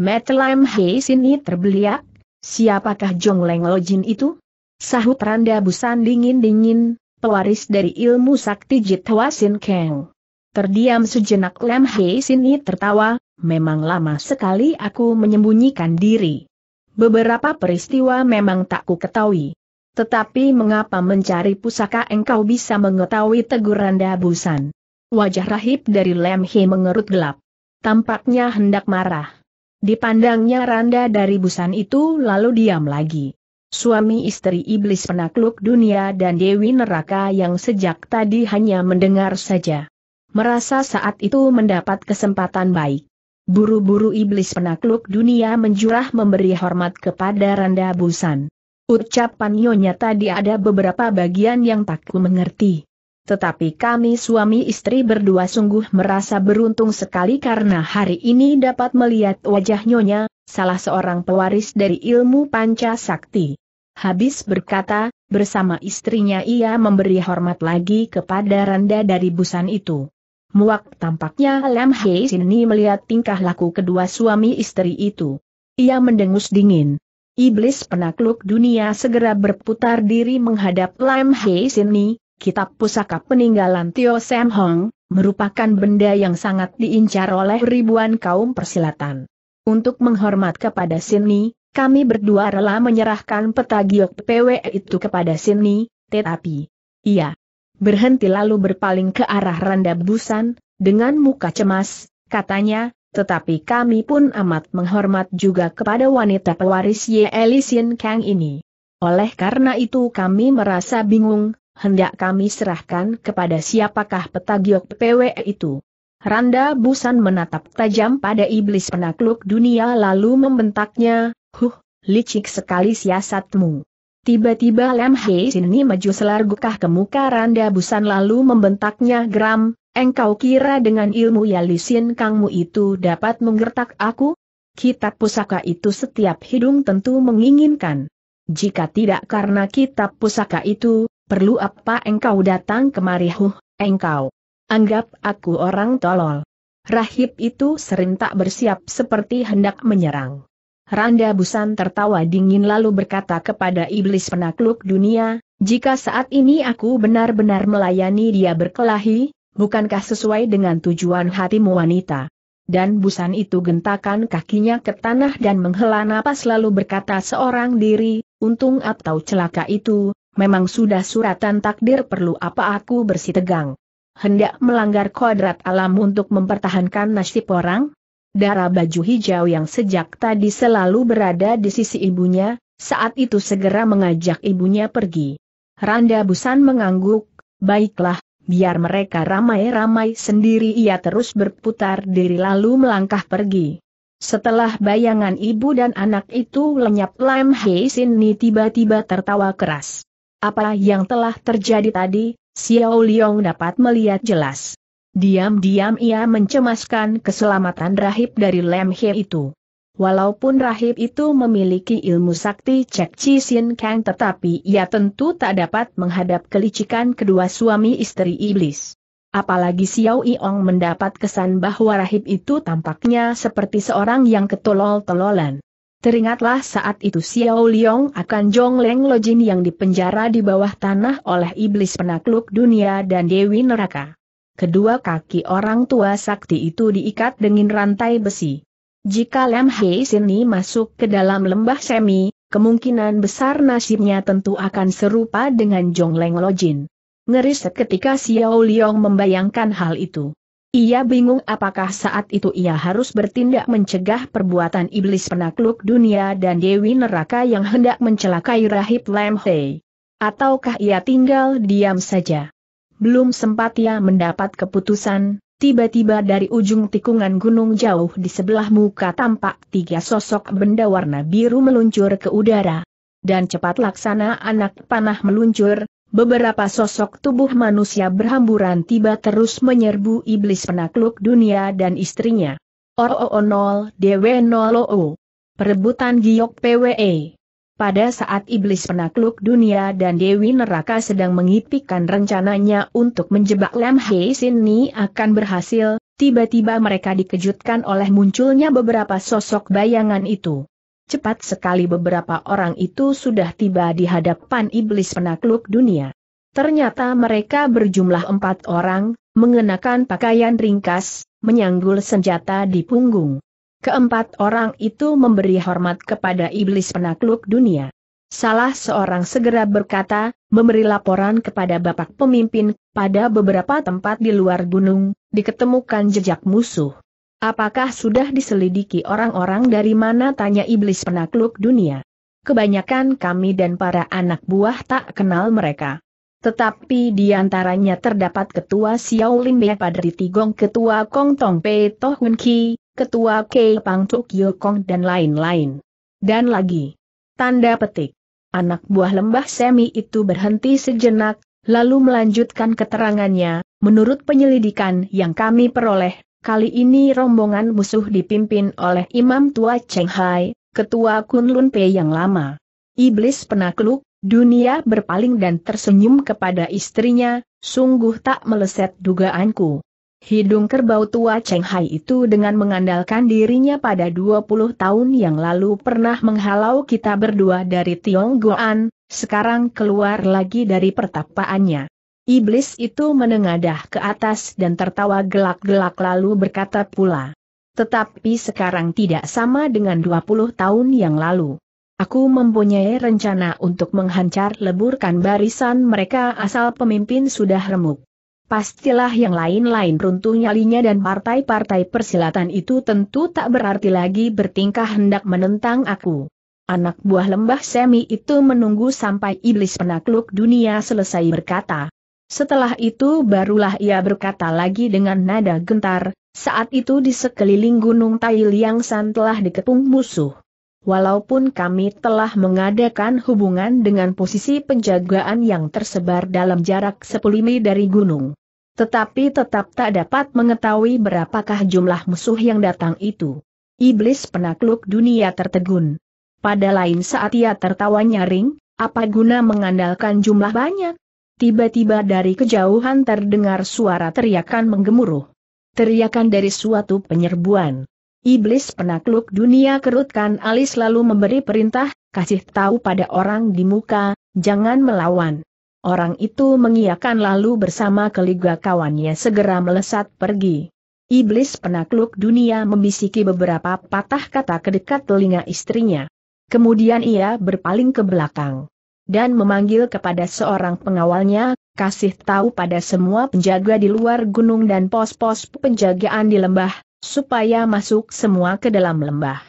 Metlam Hei sini terbeliak, siapakah Jong Leng Lojin itu? Sahut Randa Busan dingin-dingin, pewaris dari ilmu sakti Jitwa Sin Keng. Terdiam sejenak Lam Hei Sini tertawa, memang lama sekali aku menyembunyikan diri. Beberapa peristiwa memang tak ku ketahui. Tetapi mengapa mencari pusaka engkau bisa mengetahui tegur Randa Busan? Wajah rahib dari Lam Hei mengerut gelap. Tampaknya hendak marah. Dipandangnya Randa dari busan itu lalu diam lagi suami istri iblis penakluk dunia dan Dewi Neraka yang sejak tadi hanya mendengar saja. Merasa saat itu mendapat kesempatan baik. Buru-buru iblis penakluk dunia menjurah memberi hormat kepada Randa Busan. Ucapan Nyonya tadi ada beberapa bagian yang tak ku mengerti. Tetapi kami suami istri berdua sungguh merasa beruntung sekali karena hari ini dapat melihat wajah Nyonya, salah seorang pewaris dari ilmu panca sakti. Habis berkata, bersama istrinya ia memberi hormat lagi kepada randa dari busan itu. Muak tampaknya Lam Hei Sini melihat tingkah laku kedua suami istri itu. Ia mendengus dingin. Iblis penakluk dunia segera berputar diri menghadap Lam Hei Sini, kitab pusaka peninggalan Tio Sam Hong, merupakan benda yang sangat diincar oleh ribuan kaum persilatan. Untuk menghormat kepada Sini, kami berdua rela menyerahkan peta giok PWE itu kepada Sini, tetapi... ia Berhenti lalu berpaling ke arah Randa Busan, dengan muka cemas, katanya, tetapi kami pun amat menghormat juga kepada wanita pewaris Ye Elisin Kang ini. Oleh karena itu kami merasa bingung, hendak kami serahkan kepada siapakah peta giok PWE itu. Randa Busan menatap tajam pada iblis penakluk dunia lalu membentaknya, Huh, licik sekali siasatmu. Tiba-tiba Lam Hei sini maju selargukah ke muka Randa Busan lalu membentaknya geram, engkau kira dengan ilmu Yalisin Kangmu itu dapat menggertak aku? Kitab pusaka itu setiap hidung tentu menginginkan. Jika tidak karena kitab pusaka itu, perlu apa engkau datang kemari huh, engkau. Anggap aku orang tolol. Rahib itu sering tak bersiap seperti hendak menyerang. Randa Busan tertawa dingin lalu berkata kepada iblis penakluk dunia, jika saat ini aku benar-benar melayani dia berkelahi, bukankah sesuai dengan tujuan hatimu wanita? Dan Busan itu gentakan kakinya ke tanah dan menghela napas lalu berkata seorang diri, untung atau celaka itu, memang sudah suratan takdir perlu apa aku tegang hendak melanggar kodrat alam untuk mempertahankan nasib orang? Darah baju hijau yang sejak tadi selalu berada di sisi ibunya, saat itu segera mengajak ibunya pergi. Randa Busan mengangguk, baiklah, biar mereka ramai-ramai sendiri ia terus berputar diri lalu melangkah pergi. Setelah bayangan ibu dan anak itu lenyap Lam Hei Sin Ni tiba-tiba tertawa keras. Apa yang telah terjadi tadi, Xiao Liong dapat melihat jelas. Diam-diam ia mencemaskan keselamatan rahib dari Lem He itu. Walaupun rahib itu memiliki ilmu sakti Cek Chi Sin Kang tetapi ia tentu tak dapat menghadap kelicikan kedua suami istri iblis. Apalagi Xiao Iong mendapat kesan bahwa rahib itu tampaknya seperti seorang yang ketolol-tololan. Teringatlah saat itu Xiao Liong akan Jong Leng Lojin yang dipenjara di bawah tanah oleh iblis penakluk dunia dan Dewi Neraka. Kedua kaki orang tua sakti itu diikat dengan rantai besi. Jika Lem Hei Sini masuk ke dalam lembah semi, kemungkinan besar nasibnya tentu akan serupa dengan Jong Leng Lojin. Ngeri seketika Xiao Liong membayangkan hal itu. Ia bingung apakah saat itu ia harus bertindak mencegah perbuatan iblis penakluk dunia dan Dewi Neraka yang hendak mencelakai Rahib Lam Hei. Ataukah ia tinggal diam saja? Belum sempat ia mendapat keputusan, tiba-tiba dari ujung tikungan gunung jauh di sebelah muka tampak tiga sosok benda warna biru meluncur ke udara. Dan cepat laksana anak panah meluncur, beberapa sosok tubuh manusia berhamburan tiba terus menyerbu iblis penakluk dunia dan istrinya. Oo 0 dw DW0O Perebutan Giok PWE pada saat iblis penakluk dunia dan Dewi Neraka sedang mengipikan rencananya untuk menjebak Lam Hei Sini akan berhasil, tiba-tiba mereka dikejutkan oleh munculnya beberapa sosok bayangan itu. Cepat sekali beberapa orang itu sudah tiba di hadapan iblis penakluk dunia. Ternyata mereka berjumlah empat orang, mengenakan pakaian ringkas, menyanggul senjata di punggung. Keempat orang itu memberi hormat kepada iblis penakluk dunia. Salah seorang segera berkata, memberi laporan kepada bapak pemimpin, pada beberapa tempat di luar gunung, diketemukan jejak musuh. Apakah sudah diselidiki orang-orang dari mana tanya iblis penakluk dunia? Kebanyakan kami dan para anak buah tak kenal mereka. Tetapi di antaranya terdapat Ketua Xiao Lim Bia pada Tigong Ketua Kong Tong Pei Toh Hun Ki, Ketua Kei Pang Tuk Yo Kong dan lain-lain. Dan lagi. Tanda petik. Anak buah lembah semi itu berhenti sejenak, lalu melanjutkan keterangannya, menurut penyelidikan yang kami peroleh, Kali ini rombongan musuh dipimpin oleh Imam Tua Cheng Hai, ketua Kunlun Pei yang lama. Iblis penakluk, dunia berpaling dan tersenyum kepada istrinya, sungguh tak meleset dugaanku. Hidung kerbau tua Cheng Hai itu dengan mengandalkan dirinya pada 20 tahun yang lalu pernah menghalau kita berdua dari Tionggoan, sekarang keluar lagi dari pertapaannya. Iblis itu menengadah ke atas dan tertawa gelak-gelak lalu berkata pula. Tetapi sekarang tidak sama dengan 20 tahun yang lalu. Aku mempunyai rencana untuk menghancar leburkan barisan mereka asal pemimpin sudah remuk. Pastilah yang lain-lain runtuh nyalinya dan partai-partai persilatan itu tentu tak berarti lagi bertingkah hendak menentang aku. Anak buah lembah semi itu menunggu sampai iblis penakluk dunia selesai berkata, setelah itu barulah ia berkata lagi dengan nada gentar, saat itu di sekeliling gunung Tai Liang San telah dikepung musuh. Walaupun kami telah mengadakan hubungan dengan posisi penjagaan yang tersebar dalam jarak sepuluh mil dari gunung. Tetapi tetap tak dapat mengetahui berapakah jumlah musuh yang datang itu. Iblis penakluk dunia tertegun. Pada lain saat ia tertawa nyaring, apa guna mengandalkan jumlah banyak? Tiba-tiba dari kejauhan terdengar suara teriakan menggemuruh. Teriakan dari suatu penyerbuan. Iblis penakluk dunia kerutkan alis lalu memberi perintah, kasih tahu pada orang di muka, jangan melawan. Orang itu mengiakan lalu bersama keliga kawannya segera melesat pergi. Iblis penakluk dunia membisiki beberapa patah kata ke dekat telinga istrinya. Kemudian ia berpaling ke belakang dan memanggil kepada seorang pengawalnya, kasih tahu pada semua penjaga di luar gunung dan pos-pos penjagaan di lembah, supaya masuk semua ke dalam lembah.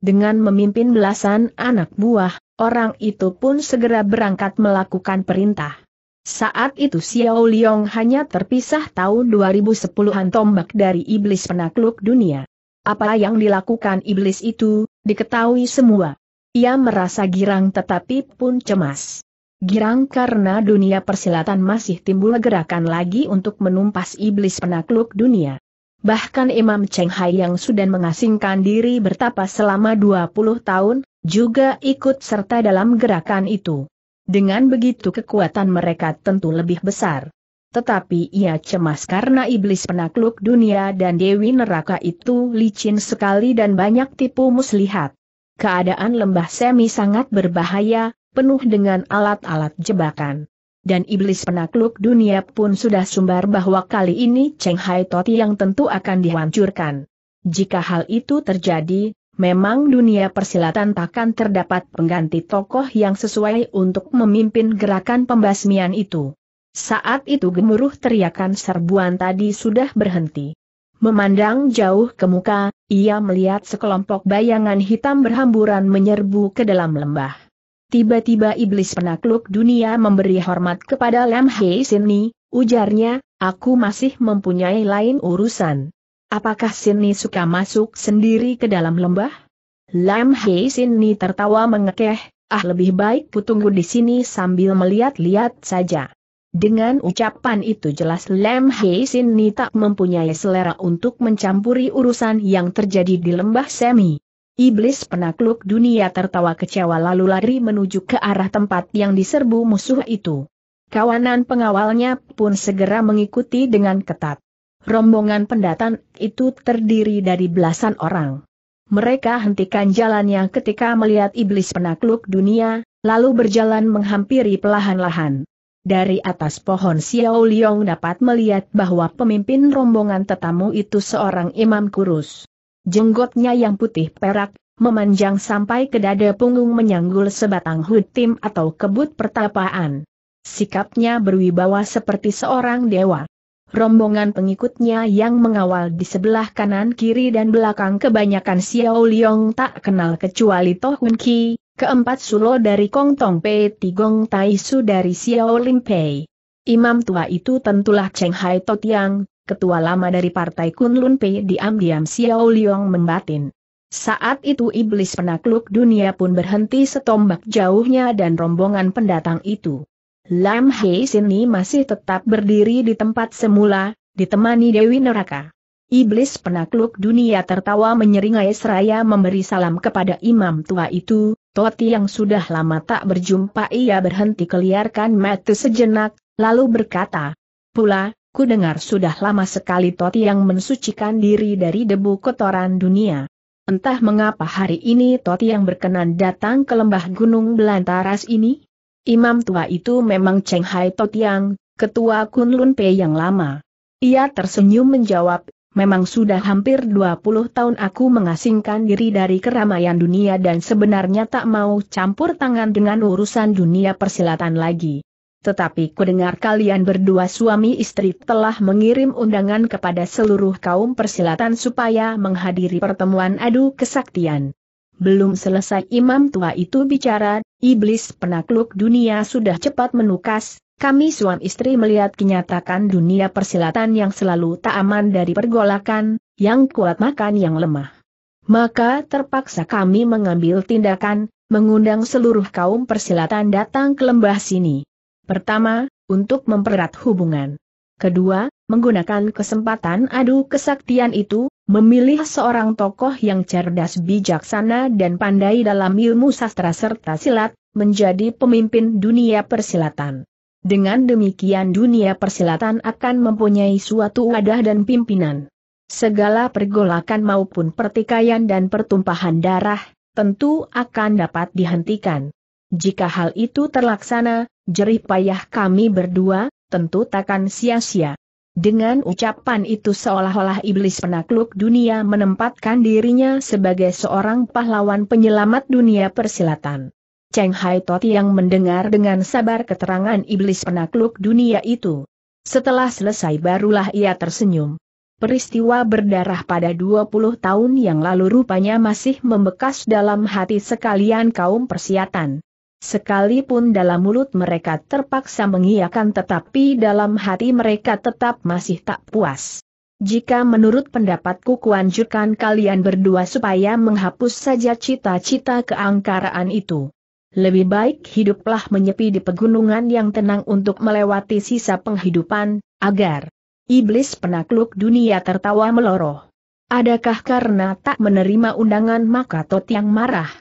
Dengan memimpin belasan anak buah, orang itu pun segera berangkat melakukan perintah. Saat itu Xiao Liong hanya terpisah tahun 2010-an tombak dari iblis penakluk dunia. Apa yang dilakukan iblis itu, diketahui semua. Ia merasa girang tetapi pun cemas. Girang karena dunia persilatan masih timbul gerakan lagi untuk menumpas iblis penakluk dunia. Bahkan Imam Cheng Hai yang sudah mengasingkan diri bertapa selama 20 tahun, juga ikut serta dalam gerakan itu. Dengan begitu kekuatan mereka tentu lebih besar. Tetapi ia cemas karena iblis penakluk dunia dan dewi neraka itu licin sekali dan banyak tipu muslihat. Keadaan lembah semi sangat berbahaya, penuh dengan alat-alat jebakan. Dan iblis penakluk dunia pun sudah sumbar bahwa kali ini Cheng Hai Toti yang tentu akan dihancurkan. Jika hal itu terjadi, memang dunia persilatan takkan terdapat pengganti tokoh yang sesuai untuk memimpin gerakan pembasmian itu. Saat itu gemuruh teriakan serbuan tadi sudah berhenti. Memandang jauh ke muka, ia melihat sekelompok bayangan hitam berhamburan menyerbu ke dalam lembah. Tiba-tiba iblis penakluk dunia memberi hormat kepada Lam Hei Sinni, ujarnya, aku masih mempunyai lain urusan. Apakah Sinni suka masuk sendiri ke dalam lembah? Lam Hei Sinni tertawa mengekeh, ah lebih baik kutunggu di sini sambil melihat-lihat saja. Dengan ucapan itu jelas Lem Hei Sin Ni tak mempunyai selera untuk mencampuri urusan yang terjadi di lembah Semi. Iblis penakluk dunia tertawa kecewa lalu lari menuju ke arah tempat yang diserbu musuh itu. Kawanan pengawalnya pun segera mengikuti dengan ketat. Rombongan pendatang itu terdiri dari belasan orang. Mereka hentikan jalannya ketika melihat iblis penakluk dunia, lalu berjalan menghampiri pelahan-lahan. Dari atas pohon Xiao Liong dapat melihat bahwa pemimpin rombongan tetamu itu seorang imam kurus. Jenggotnya yang putih perak, memanjang sampai ke dada punggung menyanggul sebatang hutim atau kebut pertapaan. Sikapnya berwibawa seperti seorang dewa rombongan pengikutnya yang mengawal di sebelah kanan kiri dan belakang kebanyakan Xiao Liong tak kenal kecuali Toh Hun Ki, keempat Sulo dari Kong Tong Pei Tigong Tai Su dari Xiao Lim Pei. Imam tua itu tentulah Cheng Hai Tot Yang, ketua lama dari partai Kunlun Pei diam-diam Xiao Liong membatin. Saat itu iblis penakluk dunia pun berhenti setombak jauhnya dan rombongan pendatang itu. Lam Hei Sini masih tetap berdiri di tempat semula, ditemani Dewi Neraka. Iblis penakluk dunia tertawa menyeringai seraya memberi salam kepada imam tua itu, Toti yang sudah lama tak berjumpa ia berhenti keliarkan mata sejenak, lalu berkata, Pula, ku dengar sudah lama sekali Toti yang mensucikan diri dari debu kotoran dunia. Entah mengapa hari ini Toti yang berkenan datang ke lembah Gunung Belantaras ini? Imam tua itu memang Cheng Hai Totiang, ketua Kunlun Pei yang lama. Ia tersenyum menjawab, memang sudah hampir 20 tahun aku mengasingkan diri dari keramaian dunia dan sebenarnya tak mau campur tangan dengan urusan dunia persilatan lagi. Tetapi kudengar kalian berdua suami istri telah mengirim undangan kepada seluruh kaum persilatan supaya menghadiri pertemuan adu kesaktian. Belum selesai imam tua itu bicara, iblis penakluk dunia sudah cepat menukas, kami suam istri melihat kenyataan dunia persilatan yang selalu tak aman dari pergolakan, yang kuat makan yang lemah. Maka terpaksa kami mengambil tindakan, mengundang seluruh kaum persilatan datang ke lembah sini. Pertama, untuk mempererat hubungan. Kedua, Menggunakan kesempatan adu kesaktian itu, memilih seorang tokoh yang cerdas bijaksana dan pandai dalam ilmu sastra serta silat, menjadi pemimpin dunia persilatan. Dengan demikian dunia persilatan akan mempunyai suatu wadah dan pimpinan. Segala pergolakan maupun pertikaian dan pertumpahan darah, tentu akan dapat dihentikan. Jika hal itu terlaksana, jerih payah kami berdua, tentu takkan sia-sia. Dengan ucapan itu seolah-olah iblis penakluk dunia menempatkan dirinya sebagai seorang pahlawan penyelamat dunia persilatan. Cheng Hai Toti yang mendengar dengan sabar keterangan iblis penakluk dunia itu. Setelah selesai barulah ia tersenyum. Peristiwa berdarah pada 20 tahun yang lalu rupanya masih membekas dalam hati sekalian kaum persiatan. Sekalipun dalam mulut mereka terpaksa mengiakan, tetapi dalam hati mereka tetap masih tak puas. Jika menurut pendapatku kuanjurkan kalian berdua supaya menghapus saja cita-cita keangkaraan itu. Lebih baik hiduplah menyepi di pegunungan yang tenang untuk melewati sisa penghidupan, agar iblis penakluk dunia tertawa meloroh. Adakah karena tak menerima undangan maka Tot yang marah?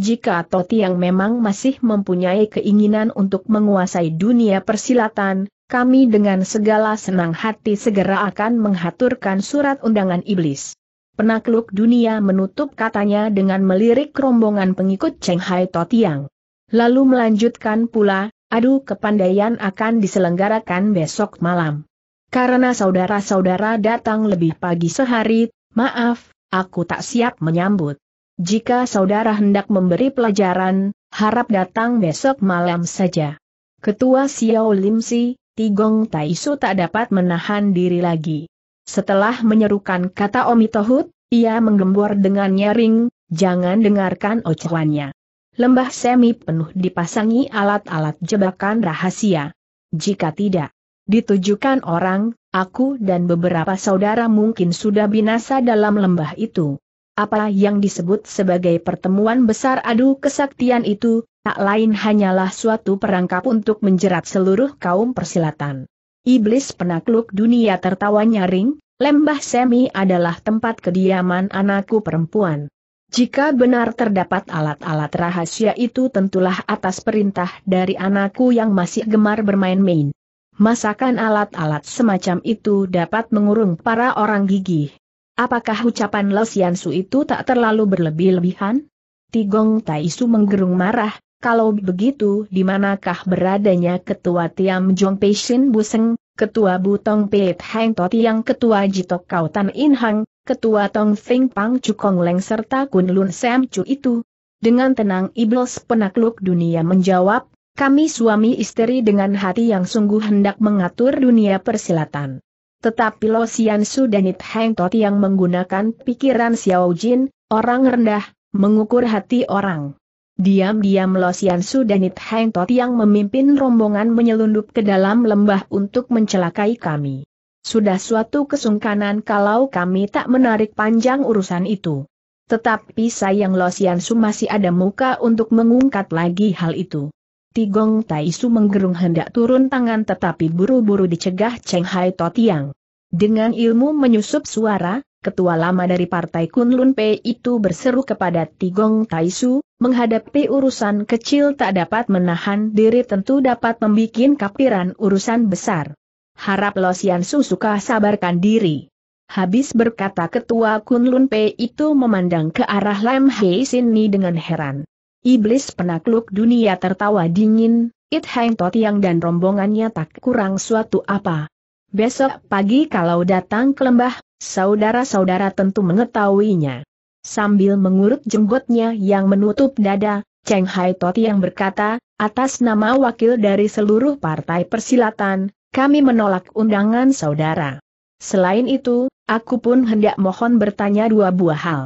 Jika Toti yang memang masih mempunyai keinginan untuk menguasai dunia persilatan, kami dengan segala senang hati segera akan menghaturkan surat undangan iblis. Penakluk dunia menutup katanya dengan melirik rombongan pengikut Cheng Hai Totiang. Lalu melanjutkan pula, adu kepandaian akan diselenggarakan besok malam. Karena saudara-saudara datang lebih pagi sehari, maaf, aku tak siap menyambut. Jika saudara hendak memberi pelajaran, harap datang besok malam saja. Ketua Xiao Lim Si, Tigong Taisu tak dapat menahan diri lagi. Setelah menyerukan kata Omi Tohut, ia menggembor dengan nyaring, jangan dengarkan ocehannya. Lembah semi penuh dipasangi alat-alat jebakan rahasia. Jika tidak ditujukan orang, aku dan beberapa saudara mungkin sudah binasa dalam lembah itu. Apa yang disebut sebagai pertemuan besar adu kesaktian itu, tak lain hanyalah suatu perangkap untuk menjerat seluruh kaum persilatan. Iblis penakluk dunia tertawa nyaring, Lembah Semi adalah tempat kediaman anakku perempuan. Jika benar terdapat alat-alat rahasia itu tentulah atas perintah dari anakku yang masih gemar bermain-main. Masakan alat-alat semacam itu dapat mengurung para orang gigih. Apakah ucapan Lo Su itu tak terlalu berlebih-lebihan? Tigong Taisu menggerung marah, kalau begitu di manakah beradanya ketua Tiam Jong Peixin Buseng, ketua Butong Pei Heng Toti Tiang ketua Jitok Kautan In Hang, ketua Tong Feng Pang Cukong Leng serta Kun Lun Sam Chu itu? Dengan tenang iblis penakluk dunia menjawab, kami suami istri dengan hati yang sungguh hendak mengatur dunia persilatan. Tetapi Lo Sian Su dan It Heng Tot yang menggunakan pikiran Xiao Jin, orang rendah, mengukur hati orang. Diam-diam Lo Sian Su dan It Heng Tot yang memimpin rombongan menyelundup ke dalam lembah untuk mencelakai kami. Sudah suatu kesungkanan kalau kami tak menarik panjang urusan itu. Tetapi sayang Lo Sian Su masih ada muka untuk mengungkat lagi hal itu. Tigong Taisu menggerung hendak turun tangan tetapi buru-buru dicegah Cheng Hai Totiang. Dengan ilmu menyusup suara, ketua lama dari partai Kunlun Pei itu berseru kepada Tigong Taisu, menghadapi urusan kecil tak dapat menahan diri tentu dapat membuat kapiran urusan besar. Harap Lo Sian Su suka sabarkan diri. Habis berkata ketua Kunlun Pei itu memandang ke arah Lam Hei Sin Ni dengan heran. Iblis penakluk dunia tertawa dingin, It Hang Yang dan rombongannya tak kurang suatu apa. Besok pagi kalau datang ke lembah, saudara-saudara tentu mengetahuinya. Sambil mengurut jenggotnya yang menutup dada, Cheng Hai Yang berkata, atas nama wakil dari seluruh partai persilatan, kami menolak undangan saudara. Selain itu, aku pun hendak mohon bertanya dua buah hal.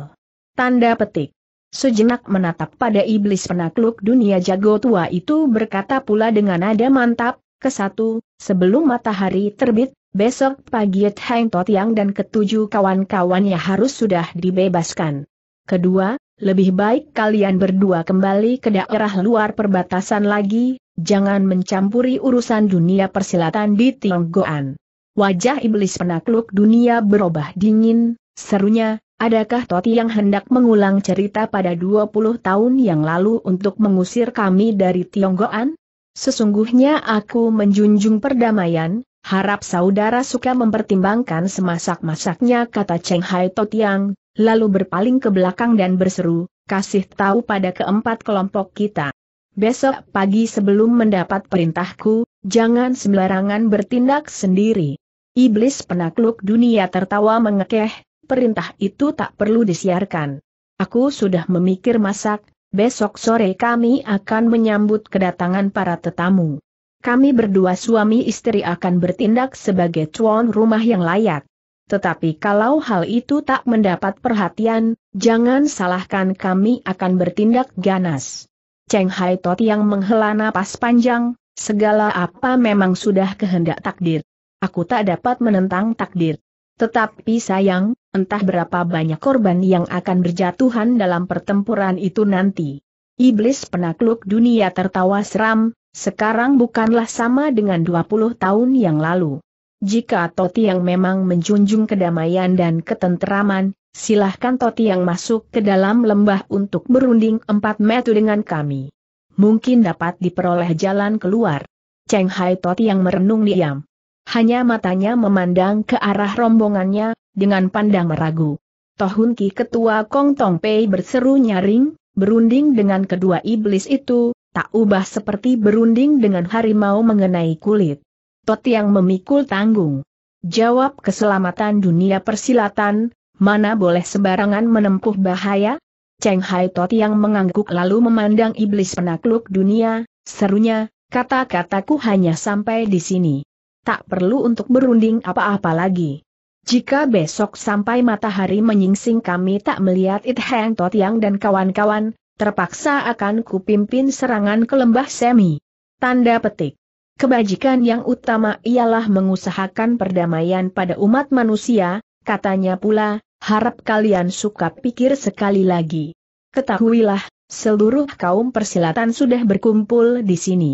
Tanda petik. Sejenak menatap pada iblis penakluk dunia jago tua itu berkata pula dengan nada mantap, kesatu, sebelum matahari terbit, besok pagi Heng Yang dan ketujuh kawan-kawannya harus sudah dibebaskan. Kedua, lebih baik kalian berdua kembali ke daerah luar perbatasan lagi, jangan mencampuri urusan dunia persilatan di Tionggoan. Wajah iblis penakluk dunia berubah dingin, serunya, Adakah Toti yang hendak mengulang cerita pada 20 tahun yang lalu untuk mengusir kami dari Tionggoan? Sesungguhnya aku menjunjung perdamaian, harap saudara suka mempertimbangkan semasak-masaknya kata Cheng Hai Totiang, lalu berpaling ke belakang dan berseru, kasih tahu pada keempat kelompok kita. Besok pagi sebelum mendapat perintahku, jangan sembarangan bertindak sendiri. Iblis penakluk dunia tertawa mengekeh, perintah itu tak perlu disiarkan. Aku sudah memikir masak, besok sore kami akan menyambut kedatangan para tetamu. Kami berdua suami istri akan bertindak sebagai tuan rumah yang layak. Tetapi kalau hal itu tak mendapat perhatian, jangan salahkan kami akan bertindak ganas. Cheng Hai Tot yang menghela napas panjang, segala apa memang sudah kehendak takdir. Aku tak dapat menentang takdir. Tetapi sayang, entah berapa banyak korban yang akan berjatuhan dalam pertempuran itu nanti. Iblis penakluk dunia tertawa seram, sekarang bukanlah sama dengan 20 tahun yang lalu. Jika Toti yang memang menjunjung kedamaian dan ketenteraman, silahkan Toti yang masuk ke dalam lembah untuk berunding empat metu dengan kami. Mungkin dapat diperoleh jalan keluar. Cheng Hai Toti yang merenung diam. Hanya matanya memandang ke arah rombongannya, dengan pandang meragu. Tohun Ki Ketua Kong Tong Pei berseru nyaring, berunding dengan kedua iblis itu, tak ubah seperti berunding dengan harimau mengenai kulit. Tot yang memikul tanggung. Jawab keselamatan dunia persilatan, mana boleh sembarangan menempuh bahaya? Cheng Hai Tot yang mengangguk lalu memandang iblis penakluk dunia, serunya, kata-kataku hanya sampai di sini tak perlu untuk berunding apa-apa lagi. Jika besok sampai matahari menyingsing kami tak melihat It Hang Tot Yang dan kawan-kawan, terpaksa akan kupimpin serangan ke lembah semi. Tanda petik. Kebajikan yang utama ialah mengusahakan perdamaian pada umat manusia, katanya pula, harap kalian suka pikir sekali lagi. Ketahuilah, seluruh kaum persilatan sudah berkumpul di sini.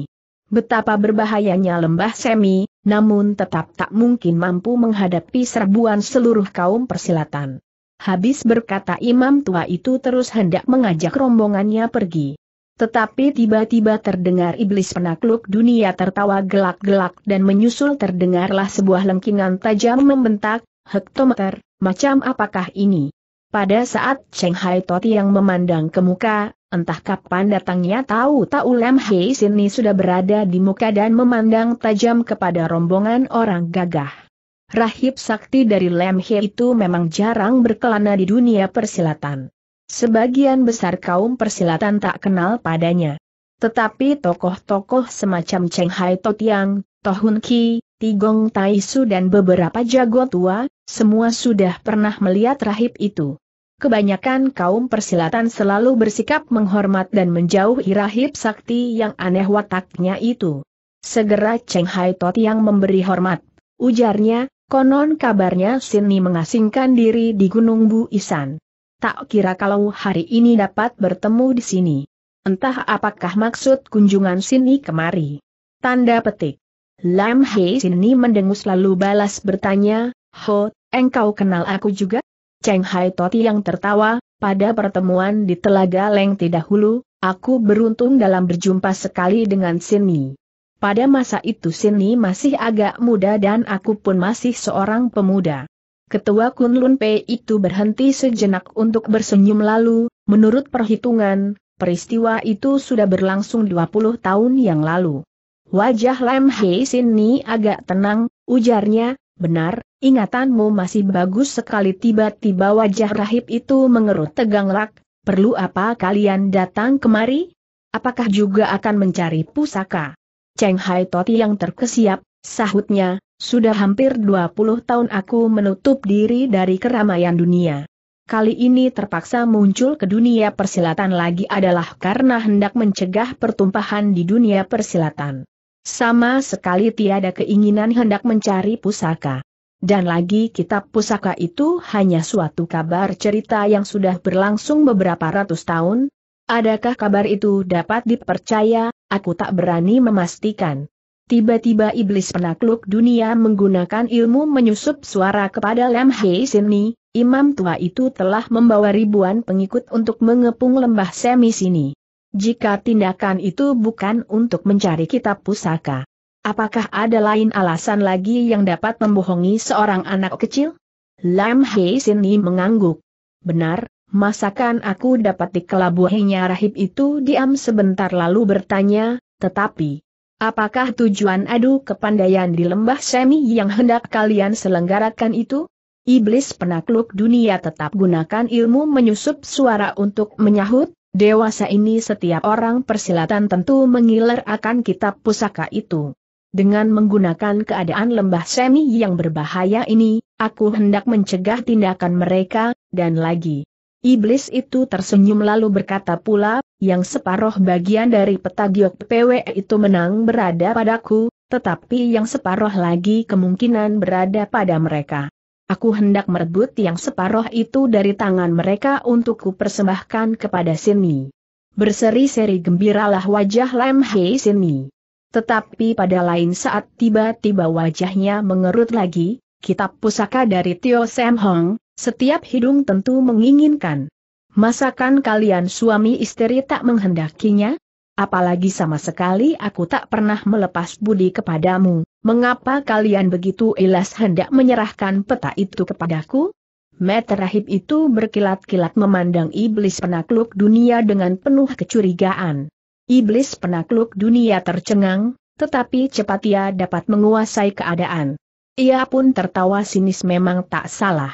Betapa berbahayanya lembah semi, namun tetap tak mungkin mampu menghadapi serbuan seluruh kaum persilatan. Habis berkata imam tua itu terus hendak mengajak rombongannya pergi. Tetapi tiba-tiba terdengar iblis penakluk dunia tertawa gelak-gelak dan menyusul terdengarlah sebuah lengkingan tajam membentak, hektometer, macam apakah ini? Pada saat Cheng Hai Toti yang memandang ke muka, Entah kapan datangnya tahu tak Lam Hei Sini sudah berada di muka dan memandang tajam kepada rombongan orang gagah. Rahib sakti dari Lam Hei itu memang jarang berkelana di dunia persilatan. Sebagian besar kaum persilatan tak kenal padanya. Tetapi tokoh-tokoh semacam Cheng Hai Totiang, Tohun Ki, Tigong Taisu dan beberapa jago tua, semua sudah pernah melihat rahib itu. Kebanyakan kaum persilatan selalu bersikap menghormat dan menjauhi rahib sakti yang aneh wataknya itu. Segera Cheng Hai Tot yang memberi hormat. Ujarnya, konon kabarnya Sini mengasingkan diri di Gunung Bu Buisan. Tak kira kalau hari ini dapat bertemu di sini. Entah apakah maksud kunjungan Sini kemari. Tanda petik. Lam Hei Sini mendengus lalu balas bertanya, Ho, engkau kenal aku juga? Cheng Hai Toti yang tertawa, pada pertemuan di Telaga tidak dahulu, aku beruntung dalam berjumpa sekali dengan Sini. Pada masa itu Sini masih agak muda dan aku pun masih seorang pemuda. Ketua Kunlun Pei itu berhenti sejenak untuk bersenyum lalu, menurut perhitungan, peristiwa itu sudah berlangsung 20 tahun yang lalu. Wajah Lam Hei Sini agak tenang, ujarnya, Benar, ingatanmu masih bagus sekali tiba-tiba wajah rahib itu mengerut tegang lak, perlu apa kalian datang kemari? Apakah juga akan mencari pusaka? Cheng Hai Toti yang terkesiap, sahutnya, sudah hampir 20 tahun aku menutup diri dari keramaian dunia kali ini terpaksa muncul ke dunia persilatan lagi adalah karena hendak mencegah pertumpahan di dunia persilatan. Sama sekali tiada keinginan hendak mencari pusaka. Dan lagi kitab pusaka itu hanya suatu kabar cerita yang sudah berlangsung beberapa ratus tahun. Adakah kabar itu dapat dipercaya, aku tak berani memastikan. Tiba-tiba iblis penakluk dunia menggunakan ilmu menyusup suara kepada Lam Hei Sini, imam tua itu telah membawa ribuan pengikut untuk mengepung lembah semi sini. Jika tindakan itu bukan untuk mencari kitab pusaka, apakah ada lain alasan lagi yang dapat membohongi seorang anak kecil? Lam Hei Sini mengangguk. Benar, masakan aku dapat dikelabuhinya rahib itu diam sebentar lalu bertanya, tetapi, apakah tujuan adu kepandaian di lembah semi yang hendak kalian selenggarakan itu? Iblis penakluk dunia tetap gunakan ilmu menyusup suara untuk menyahut, Dewasa ini setiap orang persilatan tentu mengiler akan kitab pusaka itu. Dengan menggunakan keadaan lembah semi yang berbahaya ini, aku hendak mencegah tindakan mereka, dan lagi. Iblis itu tersenyum lalu berkata pula, yang separuh bagian dari peta giok PW itu menang berada padaku, tetapi yang separuh lagi kemungkinan berada pada mereka. Aku hendak merebut yang separoh itu dari tangan mereka untuk kupersembahkan kepada Sini. Berseri-seri gembiralah wajah Lam Hei Sini. Tetapi pada lain saat tiba-tiba wajahnya mengerut lagi, kitab pusaka dari Tio Sam Hong, setiap hidung tentu menginginkan. Masakan kalian suami istri tak menghendakinya? apalagi sama sekali aku tak pernah melepas budi kepadamu, mengapa kalian begitu ilas hendak menyerahkan peta itu kepadaku? Mata rahib itu berkilat-kilat memandang iblis penakluk dunia dengan penuh kecurigaan. Iblis penakluk dunia tercengang, tetapi cepat ia dapat menguasai keadaan. Ia pun tertawa sinis memang tak salah.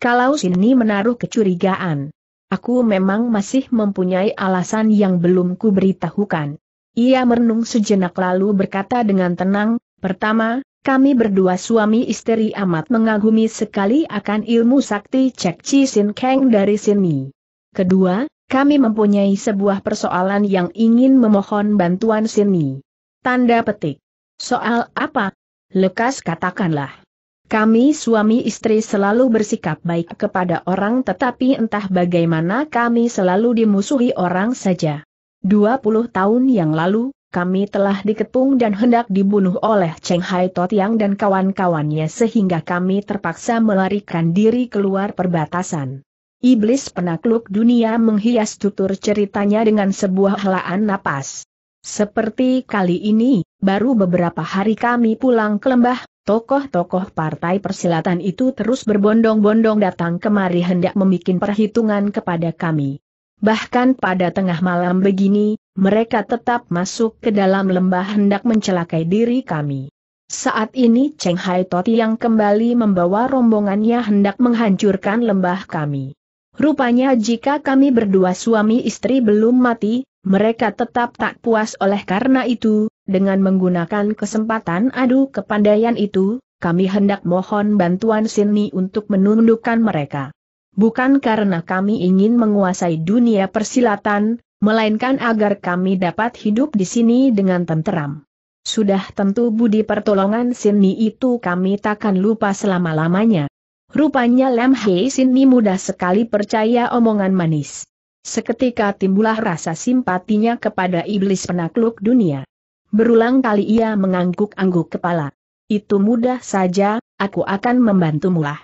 Kalau sini menaruh kecurigaan, Aku memang masih mempunyai alasan yang belum kuberitahukan. Ia merenung sejenak lalu berkata dengan tenang, pertama, kami berdua suami istri amat mengagumi sekali akan ilmu sakti Cek Chi Sin Kang dari sini. Kedua, kami mempunyai sebuah persoalan yang ingin memohon bantuan sini. Tanda petik. Soal apa? Lekas katakanlah. Kami suami istri selalu bersikap baik kepada orang tetapi entah bagaimana kami selalu dimusuhi orang saja. 20 tahun yang lalu, kami telah dikepung dan hendak dibunuh oleh Cheng Hai yang dan kawan-kawannya sehingga kami terpaksa melarikan diri keluar perbatasan. Iblis penakluk dunia menghias tutur ceritanya dengan sebuah helaan napas. Seperti kali ini, baru beberapa hari kami pulang ke lembah, Tokoh-tokoh partai persilatan itu terus berbondong-bondong datang kemari hendak membuat perhitungan kepada kami. Bahkan pada tengah malam begini, mereka tetap masuk ke dalam lembah hendak mencelakai diri kami. Saat ini Cheng Hai Toti yang kembali membawa rombongannya hendak menghancurkan lembah kami. Rupanya jika kami berdua suami istri belum mati, mereka tetap tak puas oleh karena itu, dengan menggunakan kesempatan adu kepandaian itu, kami hendak mohon bantuan Sini untuk menundukkan mereka. Bukan karena kami ingin menguasai dunia persilatan, melainkan agar kami dapat hidup di sini dengan tenteram. Sudah tentu budi pertolongan Sini itu kami takkan lupa selama-lamanya. Rupanya Lam Hei Sini mudah sekali percaya omongan manis. Seketika timbulah rasa simpatinya kepada iblis penakluk dunia. Berulang kali ia mengangguk-angguk kepala. Itu mudah saja, aku akan membantumu lah.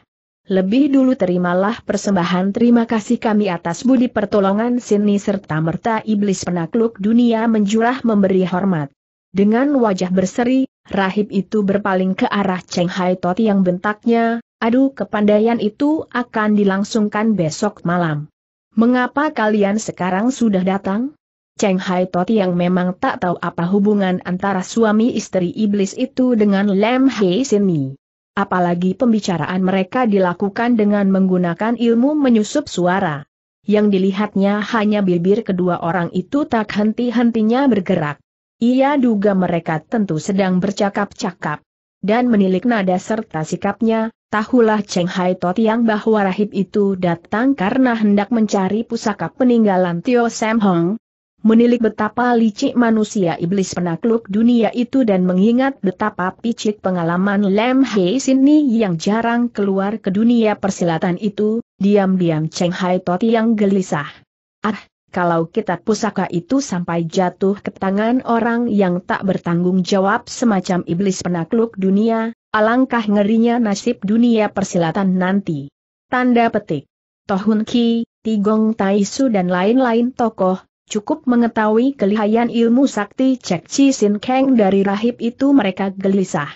Lebih dulu terimalah persembahan terima kasih kami atas budi pertolongan sini serta merta iblis penakluk dunia menjurah memberi hormat. Dengan wajah berseri, rahib itu berpaling ke arah Cheng Hai Tot yang bentaknya, aduh kepandaian itu akan dilangsungkan besok malam. Mengapa kalian sekarang sudah datang? Cheng Hai Tot yang memang tak tahu apa hubungan antara suami istri iblis itu dengan Lam Hei Sini. Apalagi pembicaraan mereka dilakukan dengan menggunakan ilmu menyusup suara. Yang dilihatnya hanya bibir kedua orang itu tak henti-hentinya bergerak. Ia duga mereka tentu sedang bercakap-cakap. Dan menilik nada serta sikapnya, tahulah Cheng Hai Tot yang bahwa rahib itu datang karena hendak mencari pusaka peninggalan Tio Sam Hong, menilik betapa licik manusia iblis penakluk dunia itu dan mengingat betapa picik pengalaman Lem Hei Sini yang jarang keluar ke dunia persilatan itu, diam-diam Cheng Hai Toti yang gelisah. Ah, kalau kitab pusaka itu sampai jatuh ke tangan orang yang tak bertanggung jawab semacam iblis penakluk dunia, alangkah ngerinya nasib dunia persilatan nanti. Tanda petik. Tohun Ki, Tigong Taisu dan lain-lain tokoh, Cukup mengetahui kelihayan ilmu sakti Cek Chi Sin Kang dari rahib itu mereka gelisah.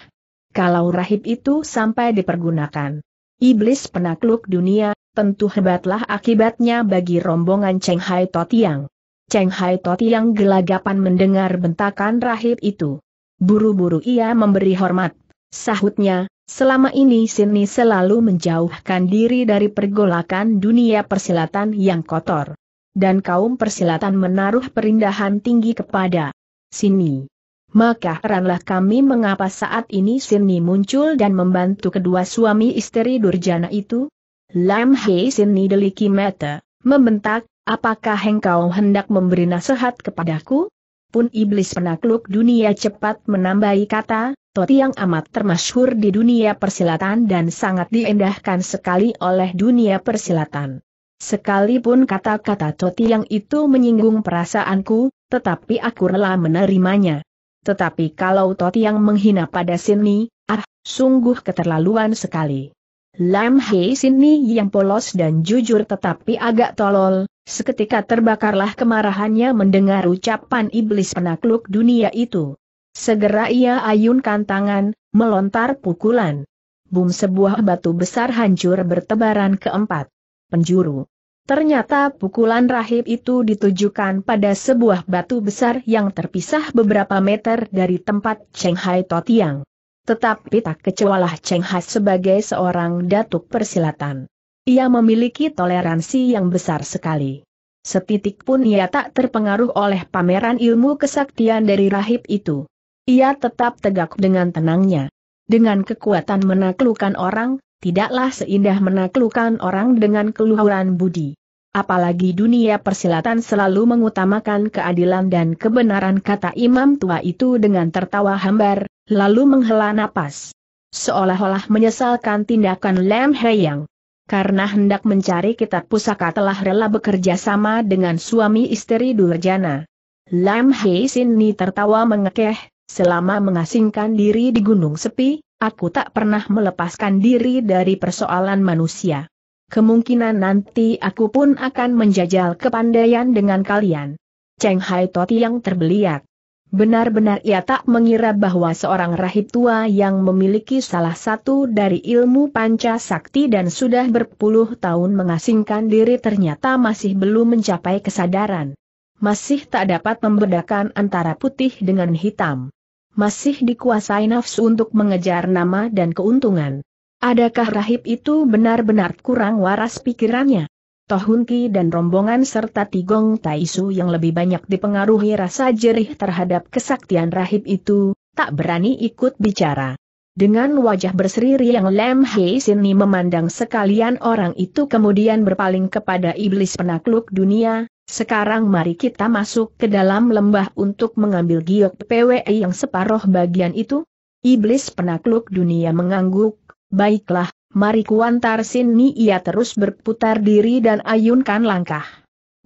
Kalau rahib itu sampai dipergunakan. Iblis penakluk dunia, tentu hebatlah akibatnya bagi rombongan Cheng Hai Totiang. Cheng Hai Totiang gelagapan mendengar bentakan rahib itu. Buru-buru ia memberi hormat. Sahutnya, Selama ini Sini selalu menjauhkan diri dari pergolakan dunia persilatan yang kotor dan kaum persilatan menaruh perindahan tinggi kepada sini. Maka heranlah kami mengapa saat ini Sini muncul dan membantu kedua suami istri Durjana itu? Lam Hei Sini deliki mata, membentak, apakah engkau hendak memberi nasihat kepadaku? Pun iblis penakluk dunia cepat menambahi kata, Toti yang amat termasyhur di dunia persilatan dan sangat diendahkan sekali oleh dunia persilatan. Sekalipun kata-kata Toti yang itu menyinggung perasaanku, tetapi aku rela menerimanya. Tetapi kalau Toti yang menghina pada sini, ah, sungguh keterlaluan sekali. Lam Hei sini yang polos dan jujur tetapi agak tolol, seketika terbakarlah kemarahannya mendengar ucapan iblis penakluk dunia itu. Segera ia ayunkan tangan, melontar pukulan. Bum sebuah batu besar hancur bertebaran keempat penjuru. Ternyata pukulan rahib itu ditujukan pada sebuah batu besar yang terpisah beberapa meter dari tempat Cheng Hai Totiang. Tetapi tak kecewalah Cheng Hai sebagai seorang datuk persilatan. Ia memiliki toleransi yang besar sekali. Setitik pun ia tak terpengaruh oleh pameran ilmu kesaktian dari rahib itu. Ia tetap tegak dengan tenangnya. Dengan kekuatan menaklukkan orang, tidaklah seindah menaklukkan orang dengan keluhuran budi. Apalagi dunia persilatan selalu mengutamakan keadilan dan kebenaran kata imam tua itu dengan tertawa hambar, lalu menghela napas. Seolah-olah menyesalkan tindakan Lam Heyang. Karena hendak mencari kitab pusaka telah rela bekerja sama dengan suami istri Durjana. Lam Hei Sin ni tertawa mengekeh, selama mengasingkan diri di gunung sepi, Aku tak pernah melepaskan diri dari persoalan manusia. Kemungkinan nanti aku pun akan menjajal kepandaian dengan kalian. Cheng Hai Toti yang terbeliak. Benar-benar ia tak mengira bahwa seorang rahib tua yang memiliki salah satu dari ilmu panca sakti dan sudah berpuluh tahun mengasingkan diri ternyata masih belum mencapai kesadaran. Masih tak dapat membedakan antara putih dengan hitam masih dikuasai nafsu untuk mengejar nama dan keuntungan. Adakah rahib itu benar-benar kurang waras pikirannya? Tohun dan rombongan serta Tigong Taisu yang lebih banyak dipengaruhi rasa jerih terhadap kesaktian rahib itu, tak berani ikut bicara. Dengan wajah berseri yang Lem Hei Sini memandang sekalian orang itu kemudian berpaling kepada iblis penakluk dunia, sekarang mari kita masuk ke dalam lembah untuk mengambil giok PWI yang separuh bagian itu. Iblis penakluk dunia mengangguk, baiklah, mari kuantar sini ia terus berputar diri dan ayunkan langkah.